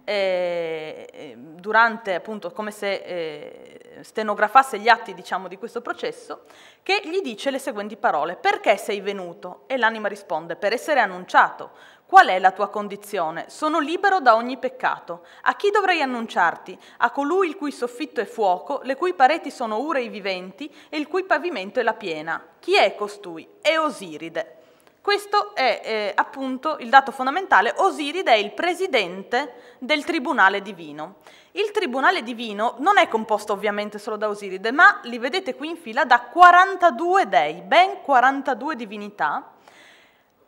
eh, eh, durante, appunto, come se eh, stenografasse gli atti, diciamo, di questo processo, che gli dice le seguenti parole, perché sei venuto? E l'anima risponde, per essere annunciato, Qual è la tua condizione? Sono libero da ogni peccato. A chi dovrei annunciarti? A colui il cui soffitto è fuoco, le cui pareti sono urei viventi e il cui pavimento è la piena. Chi è costui? È Osiride. Questo è eh, appunto il dato fondamentale. Osiride è il presidente del Tribunale Divino. Il Tribunale Divino non è composto ovviamente solo da Osiride, ma li vedete qui in fila da 42 dei, ben 42 divinità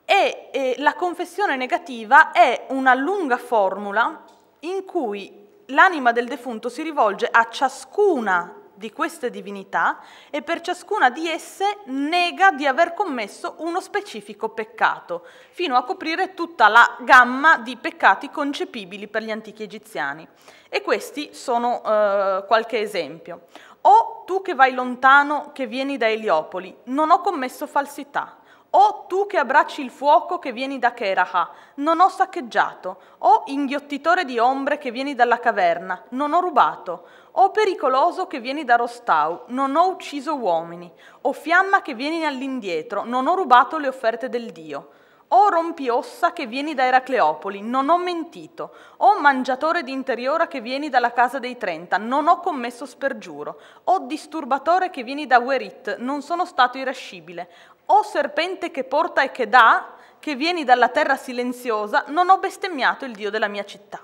e eh, la confessione negativa è una lunga formula in cui l'anima del defunto si rivolge a ciascuna di queste divinità e per ciascuna di esse nega di aver commesso uno specifico peccato, fino a coprire tutta la gamma di peccati concepibili per gli antichi egiziani. E questi sono eh, qualche esempio. O tu che vai lontano, che vieni da Eliopoli, non ho commesso falsità, o tu che abbracci il fuoco che vieni da Keraha, non ho saccheggiato. O inghiottitore di ombre che vieni dalla caverna, non ho rubato. O pericoloso che vieni da Rostau, non ho ucciso uomini. O fiamma che vieni all'indietro, non ho rubato le offerte del Dio. O rompi ossa che vieni da Eracleopoli, non ho mentito. O mangiatore di interiora che vieni dalla casa dei Trenta, non ho commesso spergiuro. O disturbatore che vieni da Werit, non sono stato irascibile. O serpente che porta e che dà, che vieni dalla terra silenziosa, non ho bestemmiato il Dio della mia città.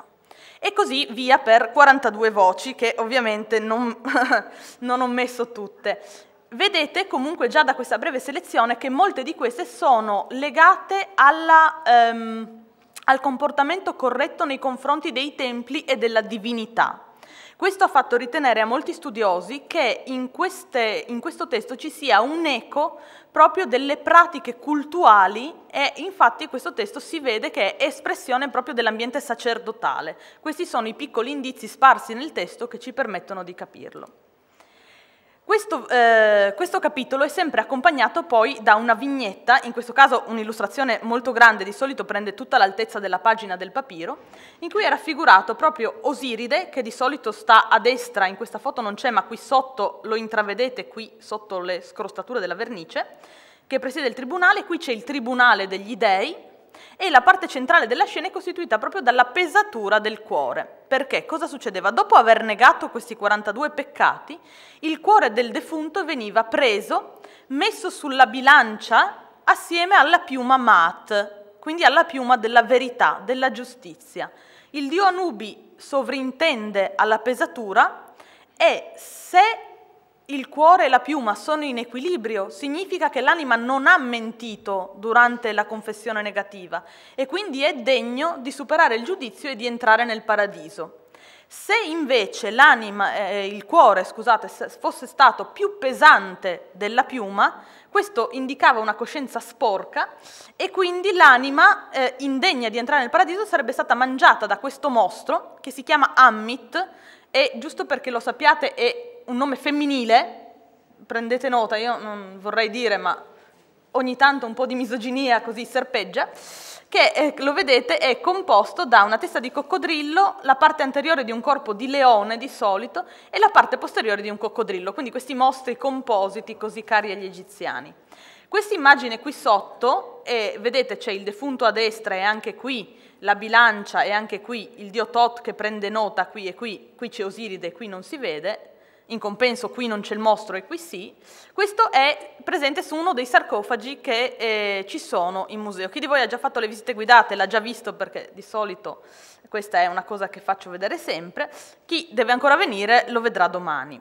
E così via per 42 voci, che ovviamente non, *laughs* non ho messo tutte. Vedete comunque già da questa breve selezione che molte di queste sono legate alla, ehm, al comportamento corretto nei confronti dei templi e della divinità. Questo ha fatto ritenere a molti studiosi che in, queste, in questo testo ci sia un eco proprio delle pratiche cultuali e infatti questo testo si vede che è espressione proprio dell'ambiente sacerdotale. Questi sono i piccoli indizi sparsi nel testo che ci permettono di capirlo. Questo, eh, questo, capitolo è sempre accompagnato poi da una vignetta, in questo caso un'illustrazione molto grande, di solito prende tutta l'altezza della pagina del papiro, in cui è raffigurato proprio Osiride, che di solito sta a destra, in questa foto non c'è, ma qui sotto lo intravedete, qui sotto le scrostature della vernice, che presiede il tribunale, qui c'è il tribunale degli dei, e la parte centrale della scena è costituita proprio dalla pesatura del cuore. Perché cosa succedeva? Dopo aver negato questi 42 peccati, il cuore del defunto veniva preso, messo sulla bilancia assieme alla piuma Mat, quindi alla piuma della verità, della giustizia. Il dio Anubi sovrintende alla pesatura e se il cuore e la piuma sono in equilibrio, significa che l'anima non ha mentito durante la confessione negativa e quindi è degno di superare il giudizio e di entrare nel paradiso. Se invece eh, il cuore, scusate, fosse stato più pesante della piuma, questo indicava una coscienza sporca e quindi l'anima eh, indegna di entrare nel paradiso sarebbe stata mangiata da questo mostro che si chiama Amit e giusto perché lo sappiate è un nome femminile, prendete nota, io non vorrei dire, ma ogni tanto un po' di misoginia così serpeggia, che eh, lo vedete è composto da una testa di coccodrillo, la parte anteriore di un corpo di leone di solito e la parte posteriore di un coccodrillo, quindi questi mostri compositi così cari agli egiziani. Questa immagine qui sotto, e vedete c'è il defunto a destra e anche qui la bilancia e anche qui il dio Tot che prende nota qui e qui, qui c'è Osiride e qui non si vede, in compenso qui non c'è il mostro e qui sì, questo è presente su uno dei sarcofagi che eh, ci sono in museo. Chi di voi ha già fatto le visite guidate l'ha già visto perché di solito questa è una cosa che faccio vedere sempre, chi deve ancora venire lo vedrà domani.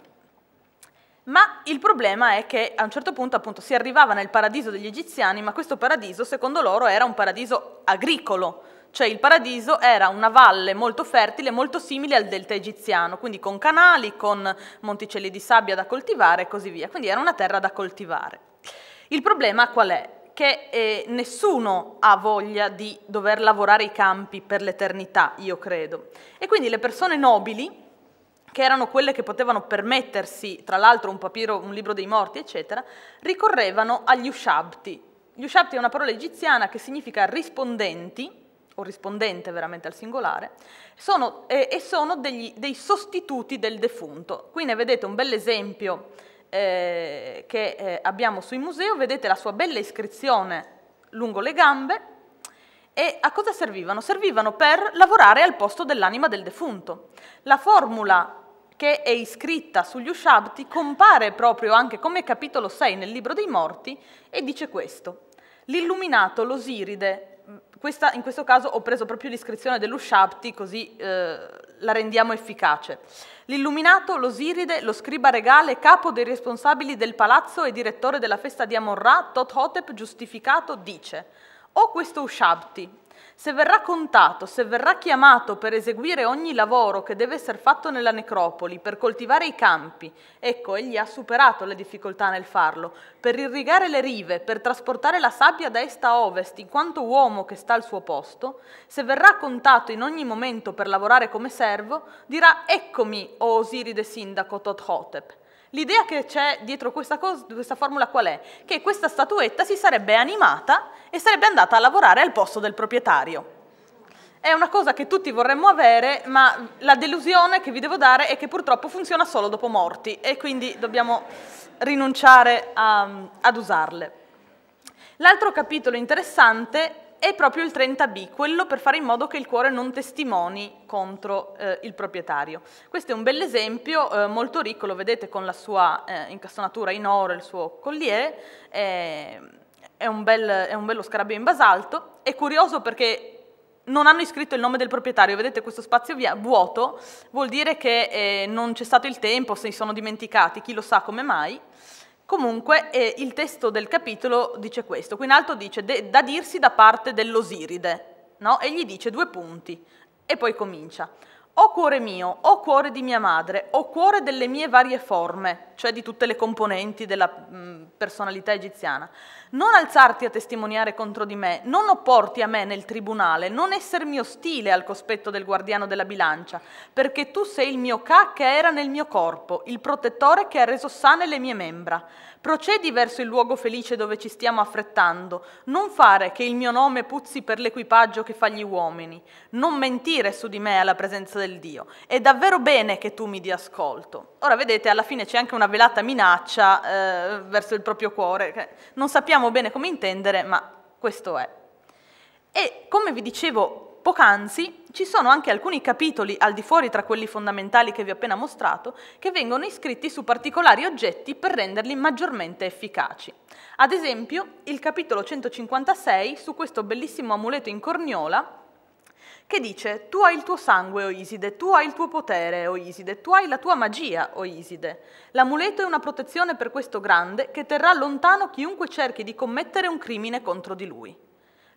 Ma il problema è che a un certo punto appunto si arrivava nel paradiso degli egiziani, ma questo paradiso secondo loro era un paradiso agricolo, cioè il paradiso era una valle molto fertile, molto simile al delta egiziano, quindi con canali, con monticelli di sabbia da coltivare e così via. Quindi era una terra da coltivare. Il problema qual è? Che eh, nessuno ha voglia di dover lavorare i campi per l'eternità, io credo. E quindi le persone nobili, che erano quelle che potevano permettersi, tra l'altro un papiro, un libro dei morti, eccetera, ricorrevano agli ushabti. Gli ushabti è una parola egiziana che significa rispondenti, o rispondente veramente al singolare, sono, eh, e sono degli, dei sostituti del defunto. Qui ne vedete un bell'esempio eh, che eh, abbiamo sui museo, vedete la sua bella iscrizione lungo le gambe e a cosa servivano? Servivano per lavorare al posto dell'anima del defunto. La formula che è iscritta sugli ushabti compare proprio anche come capitolo 6 nel libro dei morti e dice questo. L'illuminato Losiride questa, in questo caso ho preso proprio l'iscrizione dell'Ushabti così eh, la rendiamo efficace. L'illuminato, l'Osiride, lo scriba regale, capo dei responsabili del palazzo e direttore della festa di Amorra, Tothotep, giustificato, dice «O questo Ushabti, se verrà contato, se verrà chiamato per eseguire ogni lavoro che deve essere fatto nella necropoli, per coltivare i campi, ecco, egli ha superato le difficoltà nel farlo, per irrigare le rive, per trasportare la sabbia da est a ovest, in quanto uomo che sta al suo posto, se verrà contato in ogni momento per lavorare come servo, dirà eccomi, o Osiride Sindaco Tothotep, L'idea che c'è dietro questa, cosa, questa formula qual è? Che questa statuetta si sarebbe animata e sarebbe andata a lavorare al posto del proprietario. È una cosa che tutti vorremmo avere, ma la delusione che vi devo dare è che purtroppo funziona solo dopo morti e quindi dobbiamo rinunciare a, ad usarle. L'altro capitolo interessante è proprio il 30B, quello per fare in modo che il cuore non testimoni contro eh, il proprietario. Questo è un bell'esempio eh, molto ricco, lo vedete con la sua eh, incastonatura in oro, il suo collier, è un, bel, è un bello scarabeo in basalto, è curioso perché non hanno iscritto il nome del proprietario, vedete questo spazio via, vuoto, vuol dire che eh, non c'è stato il tempo, se si sono dimenticati, chi lo sa come mai, Comunque eh, il testo del capitolo dice questo, qui in alto dice da dirsi da parte dell'Osiride, no? e gli dice due punti e poi comincia o cuore mio, o cuore di mia madre, o cuore delle mie varie forme, cioè di tutte le componenti della mh, mm, personalità egiziana, non alzarti a testimoniare contro di me, non opporti a me nel tribunale, non essermi ostile al cospetto del guardiano della bilancia, perché tu sei il mio ca che era nel mio corpo, il protettore che ha reso sane le mie membra. Procedi verso il luogo felice dove ci stiamo affrettando. Non fare che il mio nome puzzi per l'equipaggio che fa gli uomini. Non mentire su di me alla presenza del Dio. È davvero bene che tu mi dia ascolto. Ora vedete, alla fine c'è anche una velata minaccia eh, verso il proprio cuore. Non sappiamo bene come intendere, ma questo è. E come vi dicevo Poc'anzi ci sono anche alcuni capitoli al di fuori tra quelli fondamentali che vi ho appena mostrato che vengono iscritti su particolari oggetti per renderli maggiormente efficaci. Ad esempio il capitolo 156 su questo bellissimo amuleto in corniola che dice tu hai il tuo sangue, o Iside, tu hai il tuo potere, o Iside, tu hai la tua magia, o Iside. L'amuleto è una protezione per questo grande che terrà lontano chiunque cerchi di commettere un crimine contro di lui.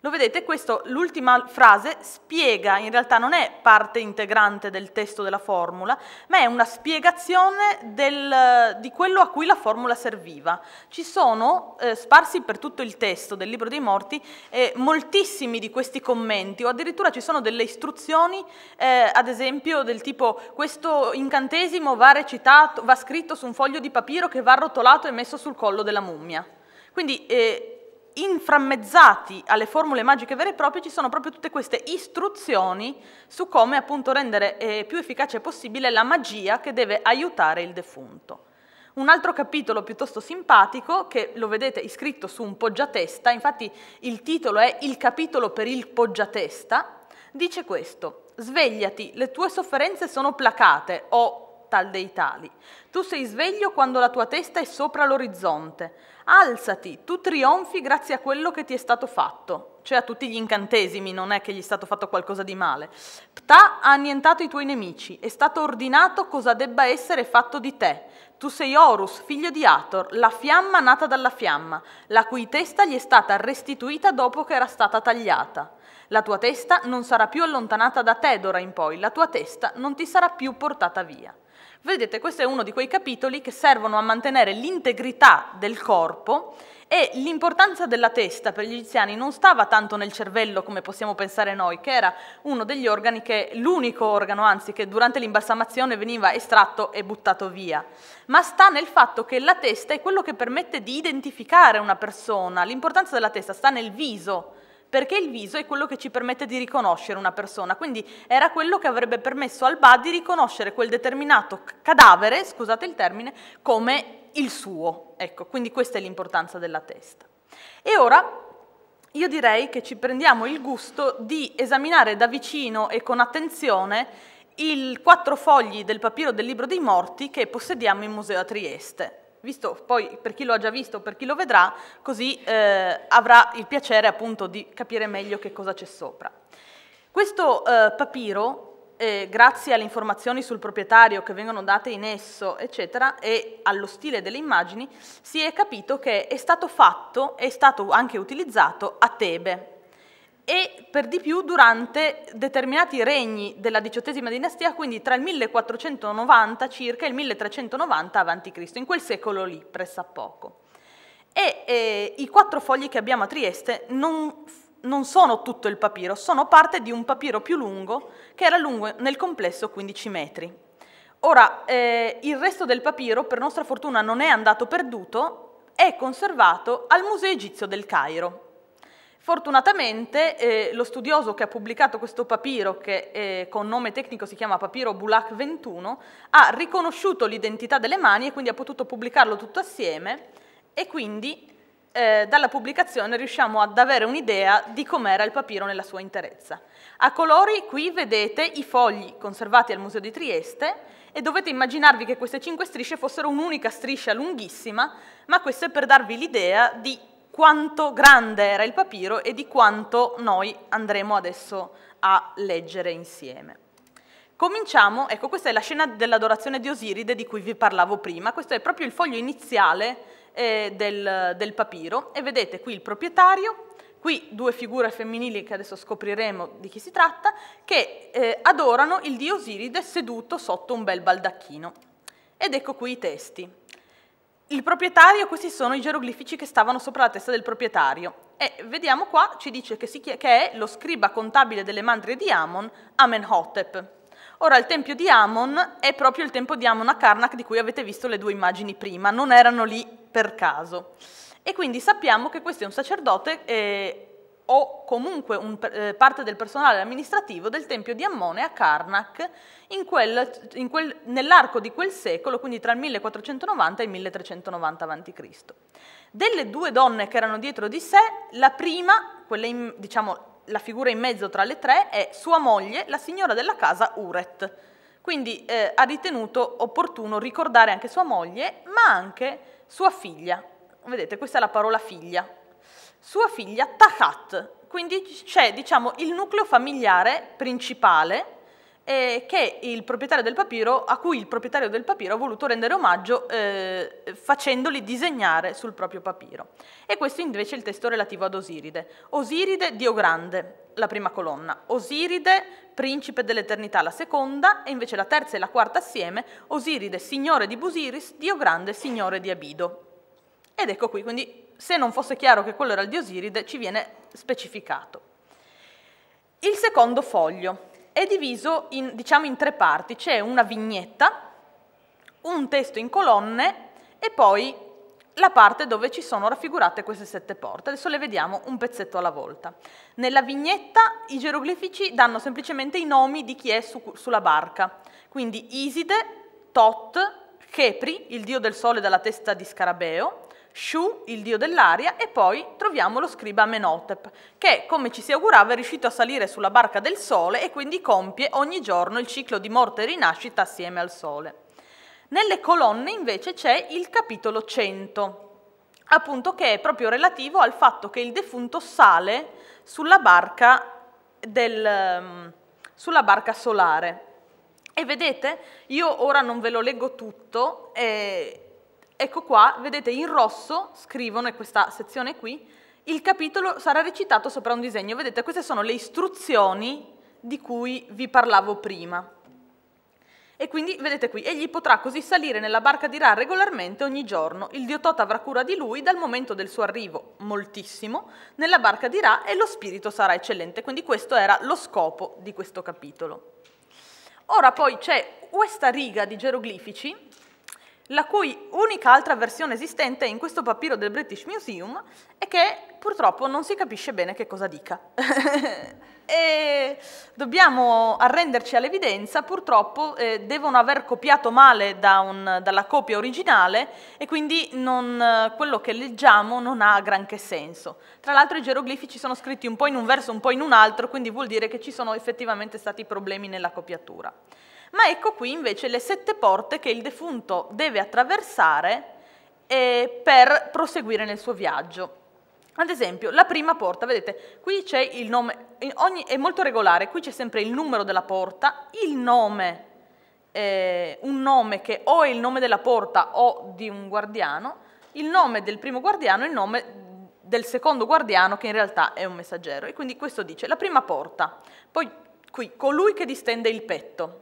Lo vedete, l'ultima frase spiega, in realtà non è parte integrante del testo della formula, ma è una spiegazione del, di quello a cui la formula serviva. Ci sono, eh, sparsi per tutto il testo del Libro dei Morti, eh, moltissimi di questi commenti, o addirittura ci sono delle istruzioni, eh, ad esempio del tipo questo incantesimo va, recitato, va scritto su un foglio di papiro che va arrotolato e messo sul collo della mummia. Quindi eh, inframmezzati alle formule magiche vere e proprie ci sono proprio tutte queste istruzioni su come appunto rendere eh, più efficace possibile la magia che deve aiutare il defunto. Un altro capitolo piuttosto simpatico che lo vedete iscritto su un poggiatesta, infatti il titolo è Il capitolo per il poggiatesta, dice questo, svegliati, le tue sofferenze sono placate o tal dei tali. Tu sei sveglio quando la tua testa è sopra l'orizzonte. Alzati, tu trionfi grazie a quello che ti è stato fatto, cioè a tutti gli incantesimi, non è che gli è stato fatto qualcosa di male. Ptah ha annientato i tuoi nemici, è stato ordinato cosa debba essere fatto di te. Tu sei Horus, figlio di Hathor, la fiamma nata dalla fiamma, la cui testa gli è stata restituita dopo che era stata tagliata. La tua testa non sarà più allontanata da te d'ora in poi, la tua testa non ti sarà più portata via. Vedete, questo è uno di quei capitoli che servono a mantenere l'integrità del corpo e l'importanza della testa per gli egiziani non stava tanto nel cervello come possiamo pensare noi, che era uno degli organi che, l'unico organo anzi, che durante l'imbalsamazione veniva estratto e buttato via, ma sta nel fatto che la testa è quello che permette di identificare una persona, l'importanza della testa sta nel viso, perché il viso è quello che ci permette di riconoscere una persona, quindi era quello che avrebbe permesso al BA di riconoscere quel determinato cadavere, scusate il termine, come il suo. Ecco, quindi questa è l'importanza della testa. E ora io direi che ci prendiamo il gusto di esaminare da vicino e con attenzione i quattro fogli del papiro del libro dei morti che possediamo in museo a Trieste visto poi per chi lo ha già visto, per chi lo vedrà, così eh, avrà il piacere appunto di capire meglio che cosa c'è sopra. Questo eh, papiro eh, grazie alle informazioni sul proprietario che vengono date in esso, eccetera, e allo stile delle immagini, si è capito che è stato fatto, e è stato anche utilizzato a Tebe, e per di più durante determinati regni della XVIII dinastia, quindi tra il 1490 circa e il 1390 a.C., in quel secolo lì, pressappoco. E eh, i quattro fogli che abbiamo a Trieste non, non, sono tutto il papiro, sono parte di un papiro più lungo, che era lungo nel complesso 15 metri. Ora, eh, il resto del papiro, per nostra fortuna, non è andato perduto, è conservato al Museo Egizio del Cairo, Fortunatamente eh, lo studioso che ha pubblicato questo papiro, che eh, con nome tecnico si chiama papiro Bulac 21, ha riconosciuto l'identità delle mani e quindi ha potuto pubblicarlo tutto assieme e quindi eh, dalla pubblicazione riusciamo ad avere un'idea di com'era il papiro nella sua interezza. A colori qui vedete i fogli conservati al Museo di Trieste e dovete immaginarvi che queste cinque strisce fossero un'unica striscia lunghissima, ma questo è per darvi l'idea di quanto grande era il papiro e di quanto noi andremo adesso a leggere insieme. Cominciamo, ecco questa è la scena dell'adorazione di Osiride di cui vi parlavo prima, questo è proprio il foglio iniziale eh, del, del papiro e vedete qui il proprietario, qui due figure femminili che adesso scopriremo di chi si tratta, che eh, adorano il dio Osiride seduto sotto un bel baldacchino. Ed ecco qui i testi. Il proprietario, questi sono i geroglifici che stavano sopra la testa del proprietario. E vediamo qua, ci dice che, che è lo scriba contabile delle mandrie di Amon, Amenhotep. Ora, il tempio di Amon è proprio il tempio di Amon a Karnak di cui avete visto le due immagini prima, non erano lì per caso. E quindi sappiamo che questo è un sacerdote eh, o comunque un, eh, parte del personale amministrativo del Tempio di Ammone a Karnak nell'arco di quel secolo, quindi tra il 1490 e il 1390 a.C. Delle due donne che erano dietro di sé, la prima, in, diciamo la figura in mezzo tra le tre, è sua moglie, la signora della casa Uret. Quindi eh, ha ritenuto opportuno ricordare anche sua moglie, ma anche sua figlia. Vedete, questa è la parola figlia, sua figlia Tahat, quindi c'è diciamo, il nucleo familiare principale eh, papiro, a cui il proprietario del papiro ha voluto rendere omaggio eh, facendoli disegnare sul proprio papiro. E questo invece è il testo relativo ad Osiride. Osiride, Dio grande, la prima colonna. Osiride, principe dell'eternità, la seconda. E invece la terza e la quarta assieme. Osiride, signore di Busiris, Dio grande, signore di Abido. Ed ecco qui, quindi se non fosse chiaro che quello era il dio Osiride, ci viene specificato. Il secondo foglio è diviso in, diciamo, in tre parti, c'è una vignetta, un testo in colonne e poi la parte dove ci sono raffigurate queste sette porte. Adesso le vediamo un pezzetto alla volta. Nella vignetta i geroglifici danno semplicemente i nomi di chi è su, sulla barca, quindi Iside, Tot, Chepri, il dio del sole dalla testa di Scarabeo, Shu, il dio dell'aria, e poi troviamo lo scriba Amenhotep, che, come ci si augurava, è riuscito a salire sulla barca del sole e quindi compie ogni giorno il ciclo di morte e rinascita assieme al sole. Nelle colonne invece c'è il capitolo 100, appunto che è proprio relativo al fatto che il defunto sale sulla barca, del, mm, sulla barca solare. E vedete, io ora non ve lo leggo tutto, eh, ecco qua, vedete in rosso, scrivono, in questa sezione qui, il capitolo sarà recitato sopra un disegno. Vedete, queste sono le istruzioni di cui vi parlavo prima. E quindi, vedete qui, egli potrà così salire nella barca di Ra regolarmente ogni giorno. Il dio Tot avrà cura di lui dal momento del suo arrivo, moltissimo, nella barca di Ra e lo spirito sarà eccellente. Quindi questo era lo scopo di questo capitolo. Ora poi c'è questa riga di geroglifici la cui unica altra versione esistente in questo papiro del British Museum è che purtroppo non si capisce bene che cosa dica. *laughs* e dobbiamo arrenderci all'evidenza, purtroppo eh, devono aver copiato male da un, dalla copia originale e quindi non, eh, quello che leggiamo non ha granché senso. Tra l'altro i geroglifici sono scritti un po' in un verso, un po' in un altro, quindi vuol dire che ci sono effettivamente stati problemi nella copiatura ma ecco qui invece le sette porte che il defunto deve attraversare eh, per proseguire nel suo viaggio. Ad esempio, la prima porta, vedete, qui c'è il nome, ogni, è molto regolare, qui c'è sempre il numero della porta, il nome, eh, un nome che o è il nome della porta o di un guardiano, il nome del primo guardiano e il nome del secondo guardiano che in realtà è un messaggero. E quindi questo dice la prima porta, poi qui colui che distende il petto,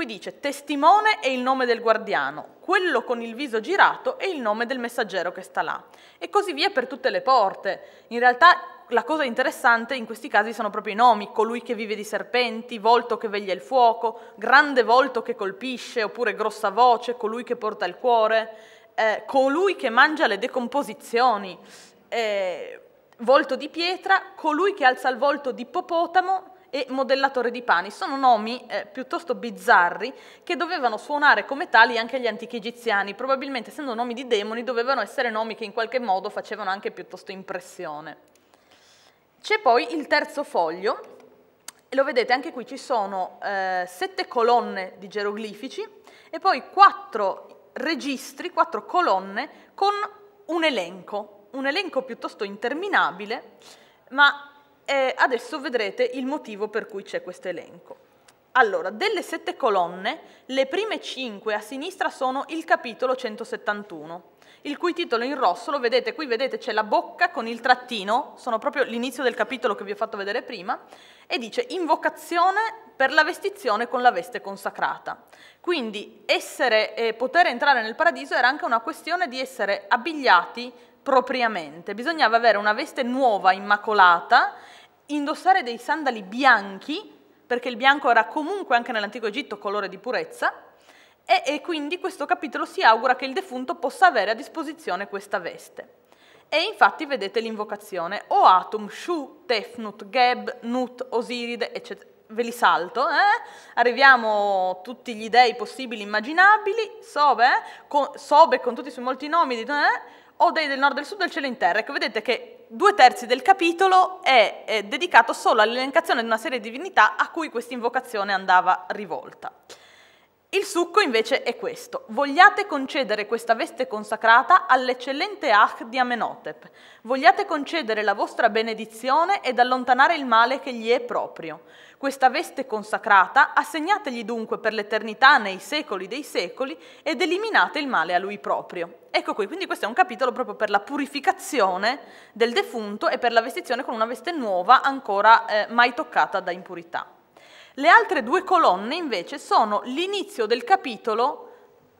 Qui dice testimone è il nome del guardiano, quello con il viso girato è il nome del messaggero che sta là. E così via per tutte le porte. In realtà la cosa interessante in questi casi sono proprio i nomi, colui che vive di serpenti, volto che veglia il fuoco, grande volto che colpisce, oppure grossa voce, colui che porta il cuore, eh, colui che mangia le decomposizioni, eh, volto di pietra, colui che alza il volto di ippopotamo, e modellatore di pani. Sono nomi eh, piuttosto bizzarri che dovevano suonare come tali anche gli antichi egiziani. Probabilmente, essendo nomi di demoni, dovevano essere nomi che in qualche modo facevano anche piuttosto impressione. C'è poi il terzo foglio, e lo vedete anche qui ci sono eh, sette colonne di geroglifici e poi quattro registri, quattro colonne con un elenco, un elenco piuttosto interminabile, ma eh, adesso vedrete il motivo per cui c'è questo elenco. Allora, delle sette colonne, le prime cinque a sinistra sono il capitolo 171, il cui titolo in rosso lo vedete qui, vedete c'è la bocca con il trattino, sono proprio l'inizio del capitolo che vi ho fatto vedere prima, e dice invocazione per la vestizione con la veste consacrata. Quindi essere, eh, poter entrare nel paradiso era anche una questione di essere abbigliati propriamente, bisognava avere una veste nuova, immacolata, indossare dei sandali bianchi, perché il bianco era comunque anche nell'antico Egitto colore di purezza, e, e quindi questo capitolo si augura che il defunto possa avere a disposizione questa veste. E infatti vedete l'invocazione O Atum, Shu, Tefnut, Geb, Nut, Osiride, eccetera. Ve li salto, eh? arriviamo tutti gli dei possibili immaginabili, Sobe, eh? con, Sobe con tutti i suoi molti nomi, eh? o dei del nord, del sud, del cielo in terra. Ecco, vedete che due terzi del capitolo è, è dedicato solo all'elencazione di una serie di divinità a cui questa invocazione andava rivolta. Il succo invece è questo. Vogliate concedere questa veste consacrata all'eccellente Ach di Amenhotep. Vogliate concedere la vostra benedizione ed allontanare il male che gli è proprio. Questa veste consacrata assegnategli dunque per l'eternità nei secoli dei secoli ed eliminate il male a lui proprio. Ecco qui, quindi questo è un capitolo proprio per la purificazione del defunto e per la vestizione con una veste nuova ancora eh, mai toccata da impurità. Le altre due colonne invece sono l'inizio del capitolo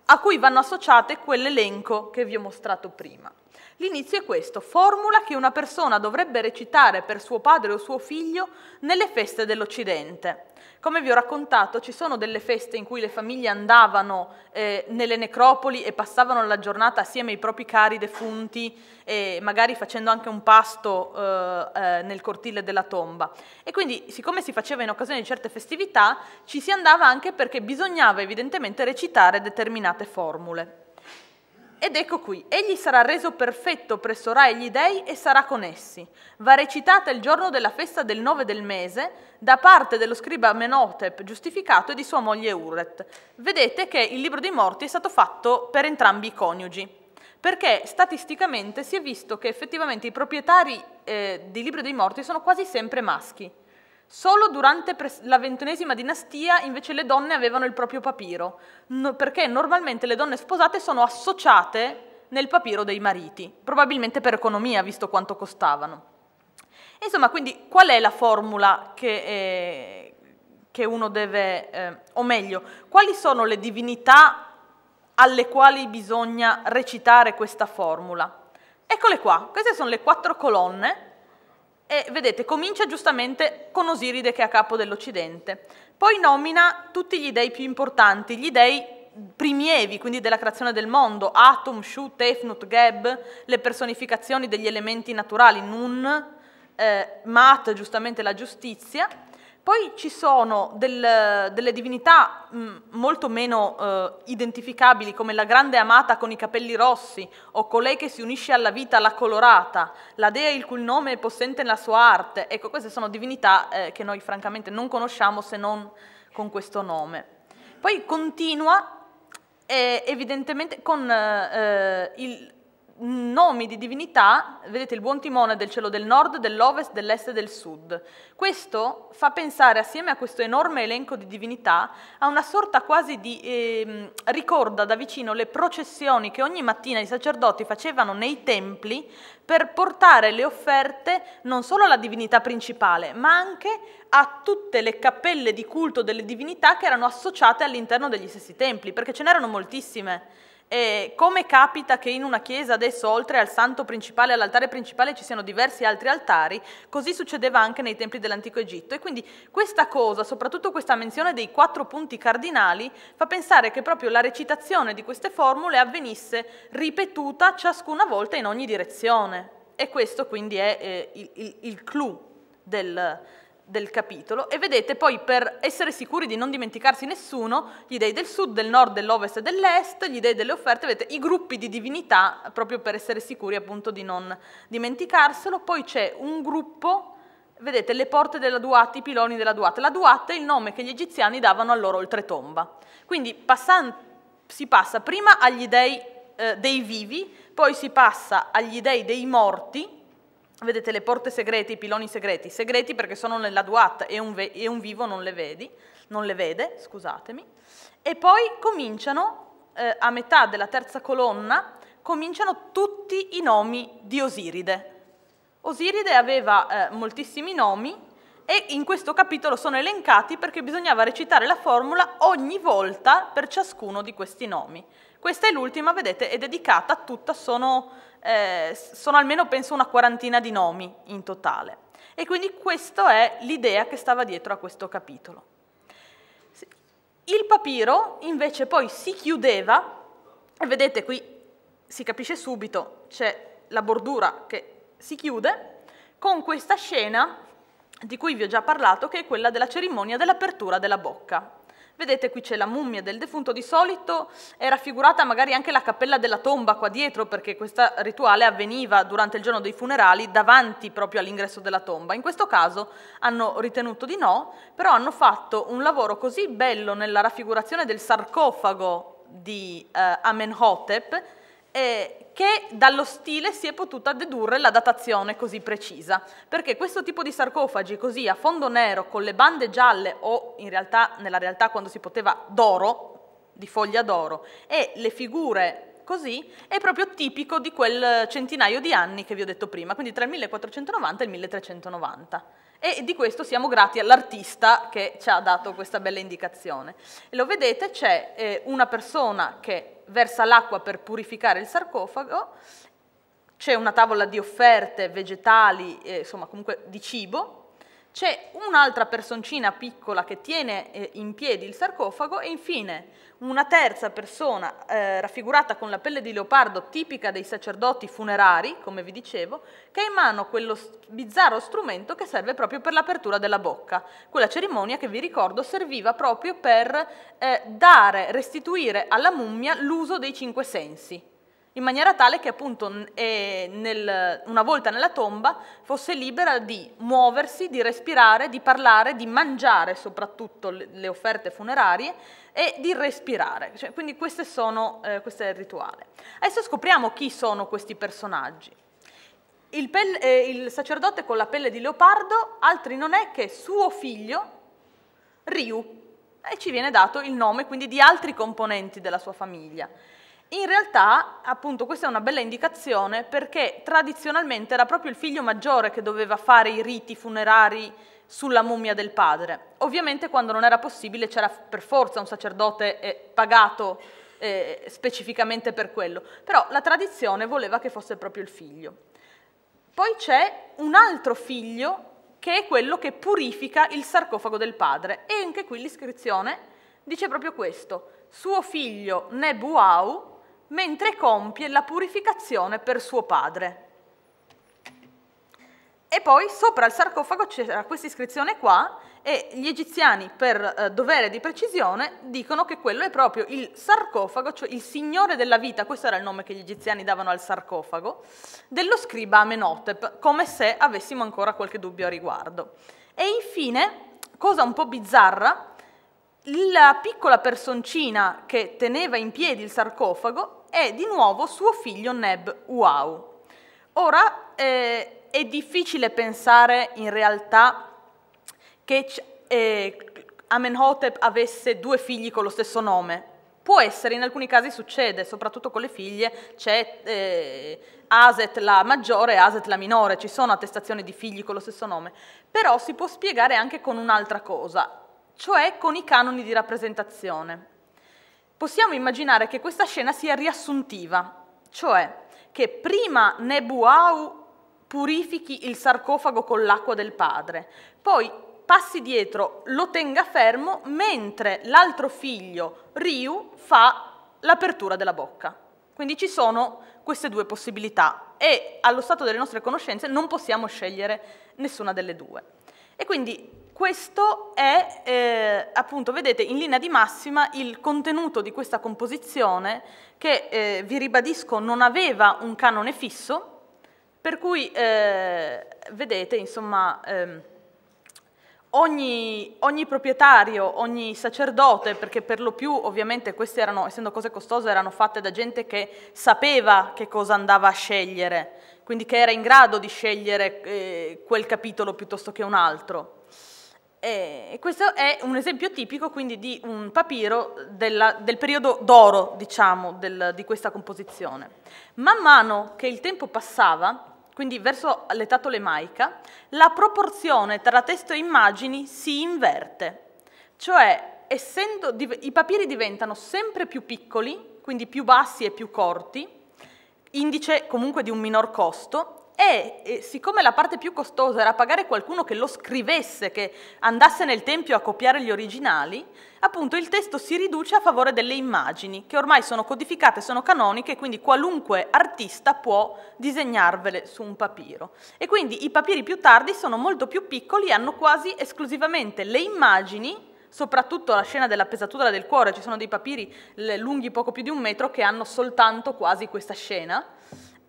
a cui vanno associate quell'elenco che vi ho mostrato prima. L'inizio è questo, formula che una persona dovrebbe recitare per suo padre o suo figlio nelle feste dell'Occidente. Come vi ho raccontato, ci sono delle feste in cui le famiglie andavano eh, nelle necropoli e passavano la giornata assieme ai propri cari defunti, eh, magari facendo anche un pasto eh, eh, nel cortile della tomba. E quindi, siccome si faceva in occasione di certe festività, ci si andava anche perché bisognava evidentemente recitare determinate formule. Ed ecco qui, egli sarà reso perfetto presso Ra e gli dei e sarà con essi. Va recitata il giorno della festa del nove del mese da parte dello scriba Menotep giustificato e di sua moglie Uret. Vedete che il libro dei morti è stato fatto per entrambi i coniugi perché statisticamente si è visto che effettivamente i proprietari eh, di Libro dei morti sono quasi sempre maschi. Solo durante la ventunesima dinastia invece le donne avevano il proprio papiro, no, perché normalmente le donne sposate sono associate nel papiro dei mariti, probabilmente per economia, visto quanto costavano. Insomma, quindi qual è la formula che, eh, che uno deve, eh, o meglio, quali sono le divinità alle quali bisogna recitare questa formula? Eccole qua, queste sono le quattro colonne e vedete comincia giustamente con Osiride che è a capo dell'Occidente, poi nomina tutti gli dei più importanti, gli dei primievi, quindi della creazione del mondo, Atom, Shu, Tefnut, Geb, le personificazioni degli elementi naturali, Nun, eh, Mat, giustamente la giustizia, poi ci sono del, delle divinità mh, mm, molto meno eh, identificabili, come la grande amata con i capelli rossi, o colei che si unisce alla vita, la colorata, la dea il cui nome è possente nella sua arte. Ecco, queste sono divinità eh, che noi francamente non conosciamo se non con questo nome. Poi continua eh, evidentemente con eh, eh, il nomi di divinità, vedete il buon timone del cielo del nord, dell'ovest, dell'est e del sud. Questo fa pensare, assieme a questo enorme elenco di divinità, a una sorta quasi di... Eh, ricorda da vicino le processioni che ogni mattina i sacerdoti facevano nei templi per portare le offerte non solo alla divinità principale, ma anche a tutte le cappelle di culto delle divinità che erano associate all'interno degli stessi templi, perché ce n'erano moltissime. E come capita che in una chiesa adesso oltre al santo principale, all'altare principale ci siano diversi altri altari, così succedeva anche nei templi dell'antico Egitto. E quindi questa cosa, soprattutto questa menzione dei quattro punti cardinali, fa pensare che proprio la recitazione di queste formule avvenisse ripetuta ciascuna volta in ogni direzione. E questo quindi è eh, il, il, il clou del, del capitolo e vedete poi per essere sicuri di non dimenticarsi nessuno gli dei del sud, del nord, dell'ovest e dell'est, gli dei delle offerte, vedete i gruppi di divinità proprio per essere sicuri appunto di non dimenticarselo, poi c'è un gruppo, vedete le porte della Duat, i piloni della Duat, la Duat è il nome che gli egiziani davano al loro oltretomba, quindi passan- si passa prima agli dei eh, dei vivi, poi si passa agli dei dei morti, vedete le porte segrete, i piloni segreti, segreti perché sono nella Duat e un, e un vivo non le, vedi, non le vede, scusatemi, e poi cominciano eh, a metà della terza colonna, cominciano tutti i nomi di Osiride. Osiride aveva eh, moltissimi nomi e in questo capitolo sono elencati perché bisognava recitare la formula ogni volta per ciascuno di questi nomi. Questa è l'ultima, vedete, è dedicata tutta, sono, eh, sono almeno penso una quarantina di nomi in totale. E quindi questa è l'idea che stava dietro a questo capitolo. Il papiro invece poi si chiudeva, e vedete qui si capisce subito, c'è la bordura che si chiude, con questa scena di cui vi ho già parlato, che è quella della cerimonia dell'apertura della bocca. Vedete qui c'è la mummia del defunto, di solito è raffigurata magari anche la cappella della tomba qua dietro perché questo rituale avveniva durante il giorno dei funerali davanti proprio all'ingresso della tomba. In questo caso hanno ritenuto di no, però hanno fatto un lavoro così bello nella raffigurazione del sarcofago di eh, Amenhotep eh, che dallo stile si è potuta dedurre la datazione così precisa, perché questo tipo di sarcofagi così a fondo nero con le bande gialle o in realtà nella realtà quando si poteva d'oro, di foglia d'oro, e le figure così è proprio tipico di quel centinaio di anni che vi ho detto prima, quindi tra il 1490 e il 1390 e di questo siamo grati all'artista che ci ha dato questa bella indicazione. E lo vedete, c'è eh, una persona che versa l'acqua per purificare il sarcofago, c'è una tavola di offerte vegetali, eh, insomma comunque di cibo, c'è un'altra personcina piccola che tiene eh, in piedi il sarcofago e infine una terza persona eh, raffigurata con la pelle di leopardo tipica dei sacerdoti funerari, come vi dicevo, che ha in mano quello bizzarro strumento che serve proprio per l'apertura della bocca. Quella cerimonia che vi ricordo serviva proprio per eh, dare, restituire alla mummia l'uso dei cinque sensi in maniera tale che appunto eh, nel, una volta nella tomba fosse libera di muoversi, di respirare, di parlare, di mangiare soprattutto le, offerte funerarie e di respirare. Cioè, quindi sono, eh, questo è il rituale. Adesso scopriamo chi sono questi personaggi. Il, pelle, eh, il sacerdote con la pelle di leopardo altri non è che suo figlio Ryu e ci viene dato il nome quindi di altri componenti della sua famiglia. In realtà, appunto, questa è una bella indicazione perché tradizionalmente era proprio il figlio maggiore che doveva fare i riti funerari sulla mummia del padre. Ovviamente quando non era possibile c'era per forza un sacerdote eh, pagato eh, specificamente per quello, però la tradizione voleva che fosse proprio il figlio. Poi c'è un altro figlio che è quello che purifica il sarcofago del padre e anche qui l'iscrizione dice proprio questo, suo figlio Nebuau mentre compie la purificazione per suo padre. E poi sopra il sarcofago c'era questa iscrizione qua e gli egiziani per eh, dovere di precisione dicono che quello è proprio il sarcofago, cioè il signore della vita, questo era il nome che gli egiziani davano al sarcofago, dello scriba Amenhotep, come se avessimo ancora qualche dubbio a riguardo. E infine, cosa un po' bizzarra, la piccola personcina che teneva in piedi il sarcofago è di nuovo suo figlio Neb Wow. Ora eh, è difficile pensare in realtà che eh, Amenhotep avesse due figli con lo stesso nome. Può essere, in alcuni casi succede, soprattutto con le figlie, c'è eh, Aset la maggiore e Aset la minore, ci sono attestazioni di figli con lo stesso nome, però si può spiegare anche con un'altra cosa, cioè con i canoni di rappresentazione possiamo immaginare che questa scena sia riassuntiva, cioè che prima Nebuau purifichi il sarcofago con l'acqua del padre, poi passi dietro, lo tenga fermo, mentre l'altro figlio, Ryu, fa l'apertura della bocca. Quindi ci sono queste due possibilità e allo stato delle nostre conoscenze non possiamo scegliere nessuna delle due. E quindi questo è, eh, appunto, vedete, in linea di massima il contenuto di questa composizione che, eh, vi ribadisco, non aveva un canone fisso, per cui eh, vedete, insomma, ehm, ogni, ogni, proprietario, ogni sacerdote, perché per lo più ovviamente queste erano, essendo cose costose, erano fatte da gente che sapeva che cosa andava a scegliere, quindi che era in grado di scegliere eh, quel capitolo piuttosto che un altro. E questo è un esempio tipico quindi di un papiro della, del periodo d'oro, diciamo, del, di questa composizione. Man mano che il tempo passava, quindi verso l'età tolemaica, la proporzione tra testo e immagini si inverte, cioè essendo, i papiri diventano sempre più piccoli, quindi più bassi e più corti, indice comunque di un minor costo, e, e, siccome la parte più costosa era pagare qualcuno che lo scrivesse, che andasse nel tempio a copiare gli originali, appunto il testo si riduce a favore delle immagini, che ormai sono codificate, sono canoniche, quindi qualunque artista può disegnarvele su un papiro. E quindi i papiri più tardi sono molto più piccoli e hanno quasi esclusivamente le immagini soprattutto la scena della pesatura del cuore, ci sono dei papiri lunghi poco più di un metro che hanno soltanto quasi questa scena,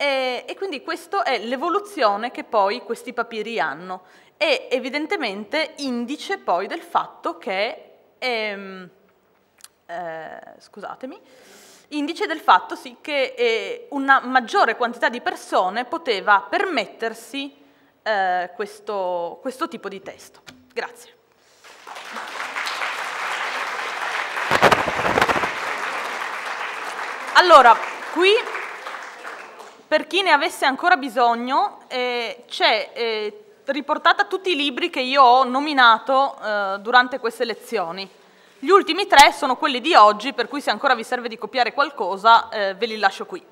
e, e quindi questa è l'evoluzione che poi questi papiri hanno e evidentemente indice poi del fatto che, ehm, eh, scusatemi, indice del fatto sì che eh, una maggiore quantità di persone poteva permettersi eh, questo, questo tipo di testo. Grazie. Allora, qui per chi ne avesse ancora bisogno, eh, c'è eh, riportata tutti i libri che io ho nominato eh, durante queste lezioni. Gli ultimi tre sono quelli di oggi, per cui se ancora vi serve di copiare qualcosa eh, ve li lascio qui.